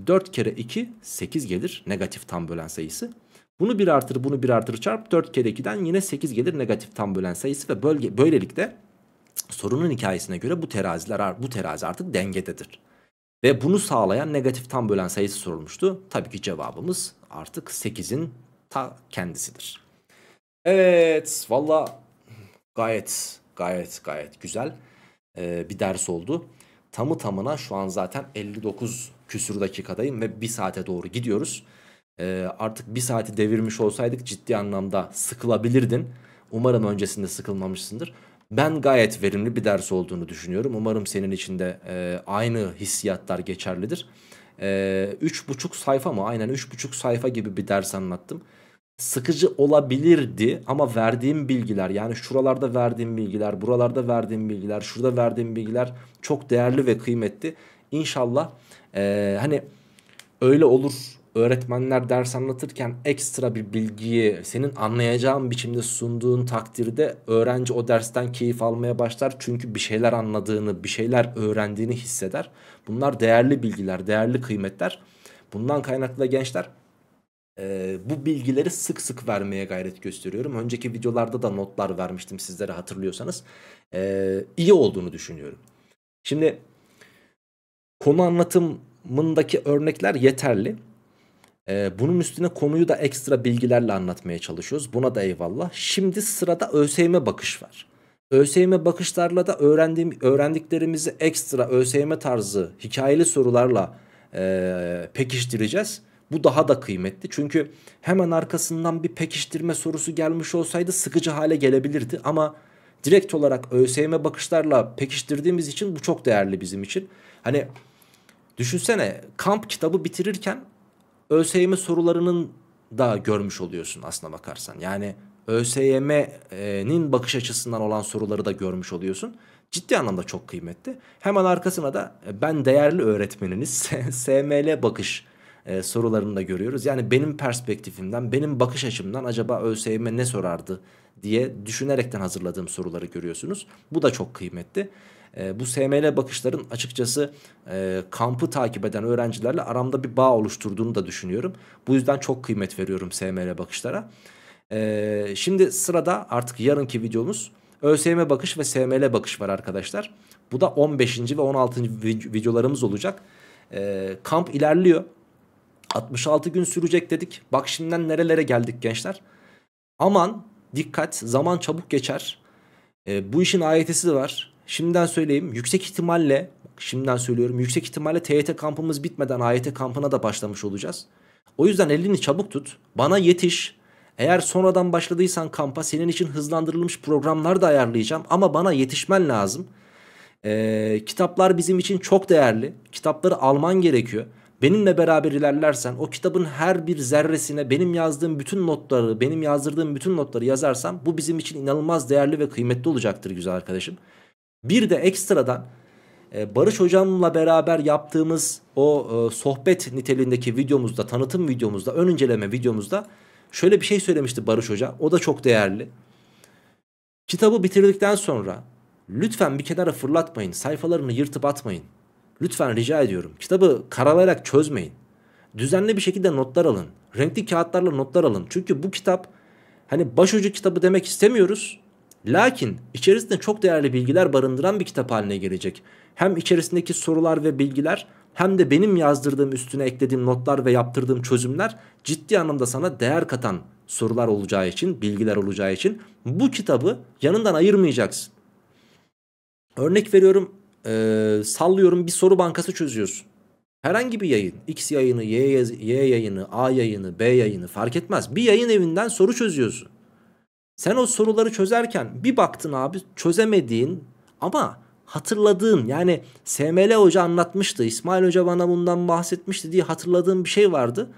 4 kere 2 8 gelir negatif tam bölen sayısı. Bunu 1 artır bunu 1 artır çarp 4 kere 2'den yine 8 gelir negatif tam bölen sayısı ve bölge, böylelikle sorunun hikayesine göre bu teraziler bu terazi artık dengededir. Ve bunu sağlayan negatif tam bölen sayısı sorulmuştu. Tabii ki cevabımız artık 8'in ta kendisidir. Evet valla gayet gayet gayet güzel ee, bir ders oldu. Tamı tamına şu an zaten 59 küsur dakikadayım ve 1 saate doğru gidiyoruz. Ee, artık 1 saati devirmiş olsaydık ciddi anlamda sıkılabilirdin. Umarım öncesinde sıkılmamışsındır. Ben gayet verimli bir ders olduğunu düşünüyorum. Umarım senin için de e, aynı hissiyatlar geçerlidir. E, 3,5 sayfa mı? Aynen 3,5 sayfa gibi bir ders anlattım. Sıkıcı olabilirdi ama verdiğim bilgiler yani şuralarda verdiğim bilgiler, buralarda verdiğim bilgiler, şurada verdiğim bilgiler çok değerli ve kıymetli. İnşallah e, hani öyle olur öğretmenler ders anlatırken ekstra bir bilgiyi senin anlayacağın biçimde sunduğun takdirde öğrenci o dersten keyif almaya başlar. Çünkü bir şeyler anladığını, bir şeyler öğrendiğini hisseder. Bunlar değerli bilgiler, değerli kıymetler. Bundan kaynaklı da gençler e, bu bilgileri sık sık vermeye gayret gösteriyorum. Önceki videolarda da notlar vermiştim sizlere hatırlıyorsanız. E, iyi olduğunu düşünüyorum. Şimdi konu anlatımındaki örnekler yeterli. Ee, bunun üstüne konuyu da ekstra bilgilerle anlatmaya çalışıyoruz. Buna da eyvallah. Şimdi sırada ÖSYM bakış var. ÖSYM bakışlarla da öğrendiğim öğrendiklerimizi ekstra ÖSYM tarzı hikayeli sorularla e, pekiştireceğiz. Bu daha da kıymetli. Çünkü hemen arkasından bir pekiştirme sorusu gelmiş olsaydı sıkıcı hale gelebilirdi ama direkt olarak ÖSYM bakışlarla pekiştirdiğimiz için bu çok değerli bizim için. Hani düşünsene kamp kitabı bitirirken ÖSYM sorularının da görmüş oluyorsun aslına bakarsan. Yani ÖSYM'nin bakış açısından olan soruları da görmüş oluyorsun. Ciddi anlamda çok kıymetli. Hemen arkasına da e, ben değerli öğretmeniniz SML bakış e, sorularını da görüyoruz. Yani benim perspektifimden, benim bakış açımdan acaba ÖSYM ne sorardı diye düşünerekten hazırladığım soruları görüyorsunuz. Bu da çok kıymetli. E, bu SML bakışların açıkçası e, kampı takip eden öğrencilerle aramda bir bağ oluşturduğunu da düşünüyorum. Bu yüzden çok kıymet veriyorum SML bakışlara. E, şimdi sırada artık yarınki videomuz ÖSYM bakış ve SML bakış var arkadaşlar. Bu da 15. ve 16. videolarımız olacak. E, kamp ilerliyor. 66 gün sürecek dedik. Bak şimdiden nerelere geldik gençler. Aman dikkat zaman çabuk geçer. E, bu işin ayetesi de var. Şimdiden söyleyeyim yüksek ihtimalle şimdiden söylüyorum yüksek ihtimalle TYT kampımız bitmeden AYT kampına da başlamış olacağız. O yüzden elini çabuk tut bana yetiş eğer sonradan başladıysan kampa senin için hızlandırılmış programlar da ayarlayacağım ama bana yetişmen lazım. Ee, kitaplar bizim için çok değerli kitapları alman gerekiyor. Benimle beraber ilerlersen o kitabın her bir zerresine benim yazdığım bütün notları benim yazdırdığım bütün notları yazarsam bu bizim için inanılmaz değerli ve kıymetli olacaktır güzel arkadaşım. Bir de ekstradan e, Barış hocamla beraber yaptığımız o e, sohbet niteliğindeki videomuzda, tanıtım videomuzda, ön inceleme videomuzda şöyle bir şey söylemişti Barış hoca. O da çok değerli. Kitabı bitirdikten sonra lütfen bir kenara fırlatmayın. Sayfalarını yırtıp atmayın. Lütfen rica ediyorum. Kitabı karalayarak çözmeyin. Düzenli bir şekilde notlar alın. Renkli kağıtlarla notlar alın. Çünkü bu kitap hani başucu kitabı demek istemiyoruz. Lakin içerisinde çok değerli bilgiler barındıran bir kitap haline gelecek. Hem içerisindeki sorular ve bilgiler hem de benim yazdırdığım üstüne eklediğim notlar ve yaptırdığım çözümler ciddi anlamda sana değer katan sorular olacağı için, bilgiler olacağı için bu kitabı yanından ayırmayacaksın. Örnek veriyorum, e, sallıyorum bir soru bankası çözüyorsun. Herhangi bir yayın, X yayını, Y, y yayını, A yayını, B yayını fark etmez. Bir yayın evinden soru çözüyorsun. Sen o soruları çözerken bir baktın abi çözemediğin ama hatırladığın yani SML hoca anlatmıştı İsmail hoca bana bundan bahsetmişti diye hatırladığın bir şey vardı.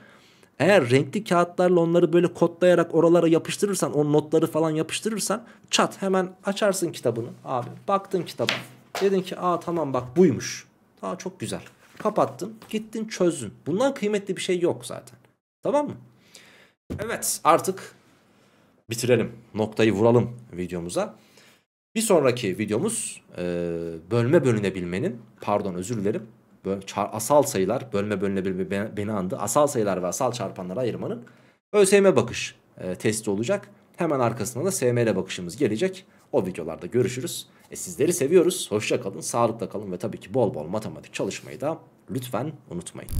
Eğer renkli kağıtlarla onları böyle kodlayarak oralara yapıştırırsan o notları falan yapıştırırsan çat hemen açarsın kitabını abi baktın kitaba dedin ki aa tamam bak buymuş daha çok güzel kapattın gittin çözdün bundan kıymetli bir şey yok zaten tamam mı? Evet artık bitirelim. Noktayı vuralım videomuza. Bir sonraki videomuz e, bölme bölünebilmenin pardon özür dilerim. asal sayılar bölme bölünebilme beni andı. Asal sayılar ve asal çarpanları ayırmanın ÖSYM bakış e, testi olacak. Hemen arkasında da SML bakışımız gelecek. O videolarda görüşürüz. E, sizleri seviyoruz. Hoşça kalın, sağlıkla kalın ve tabii ki bol bol matematik çalışmayı da lütfen unutmayın.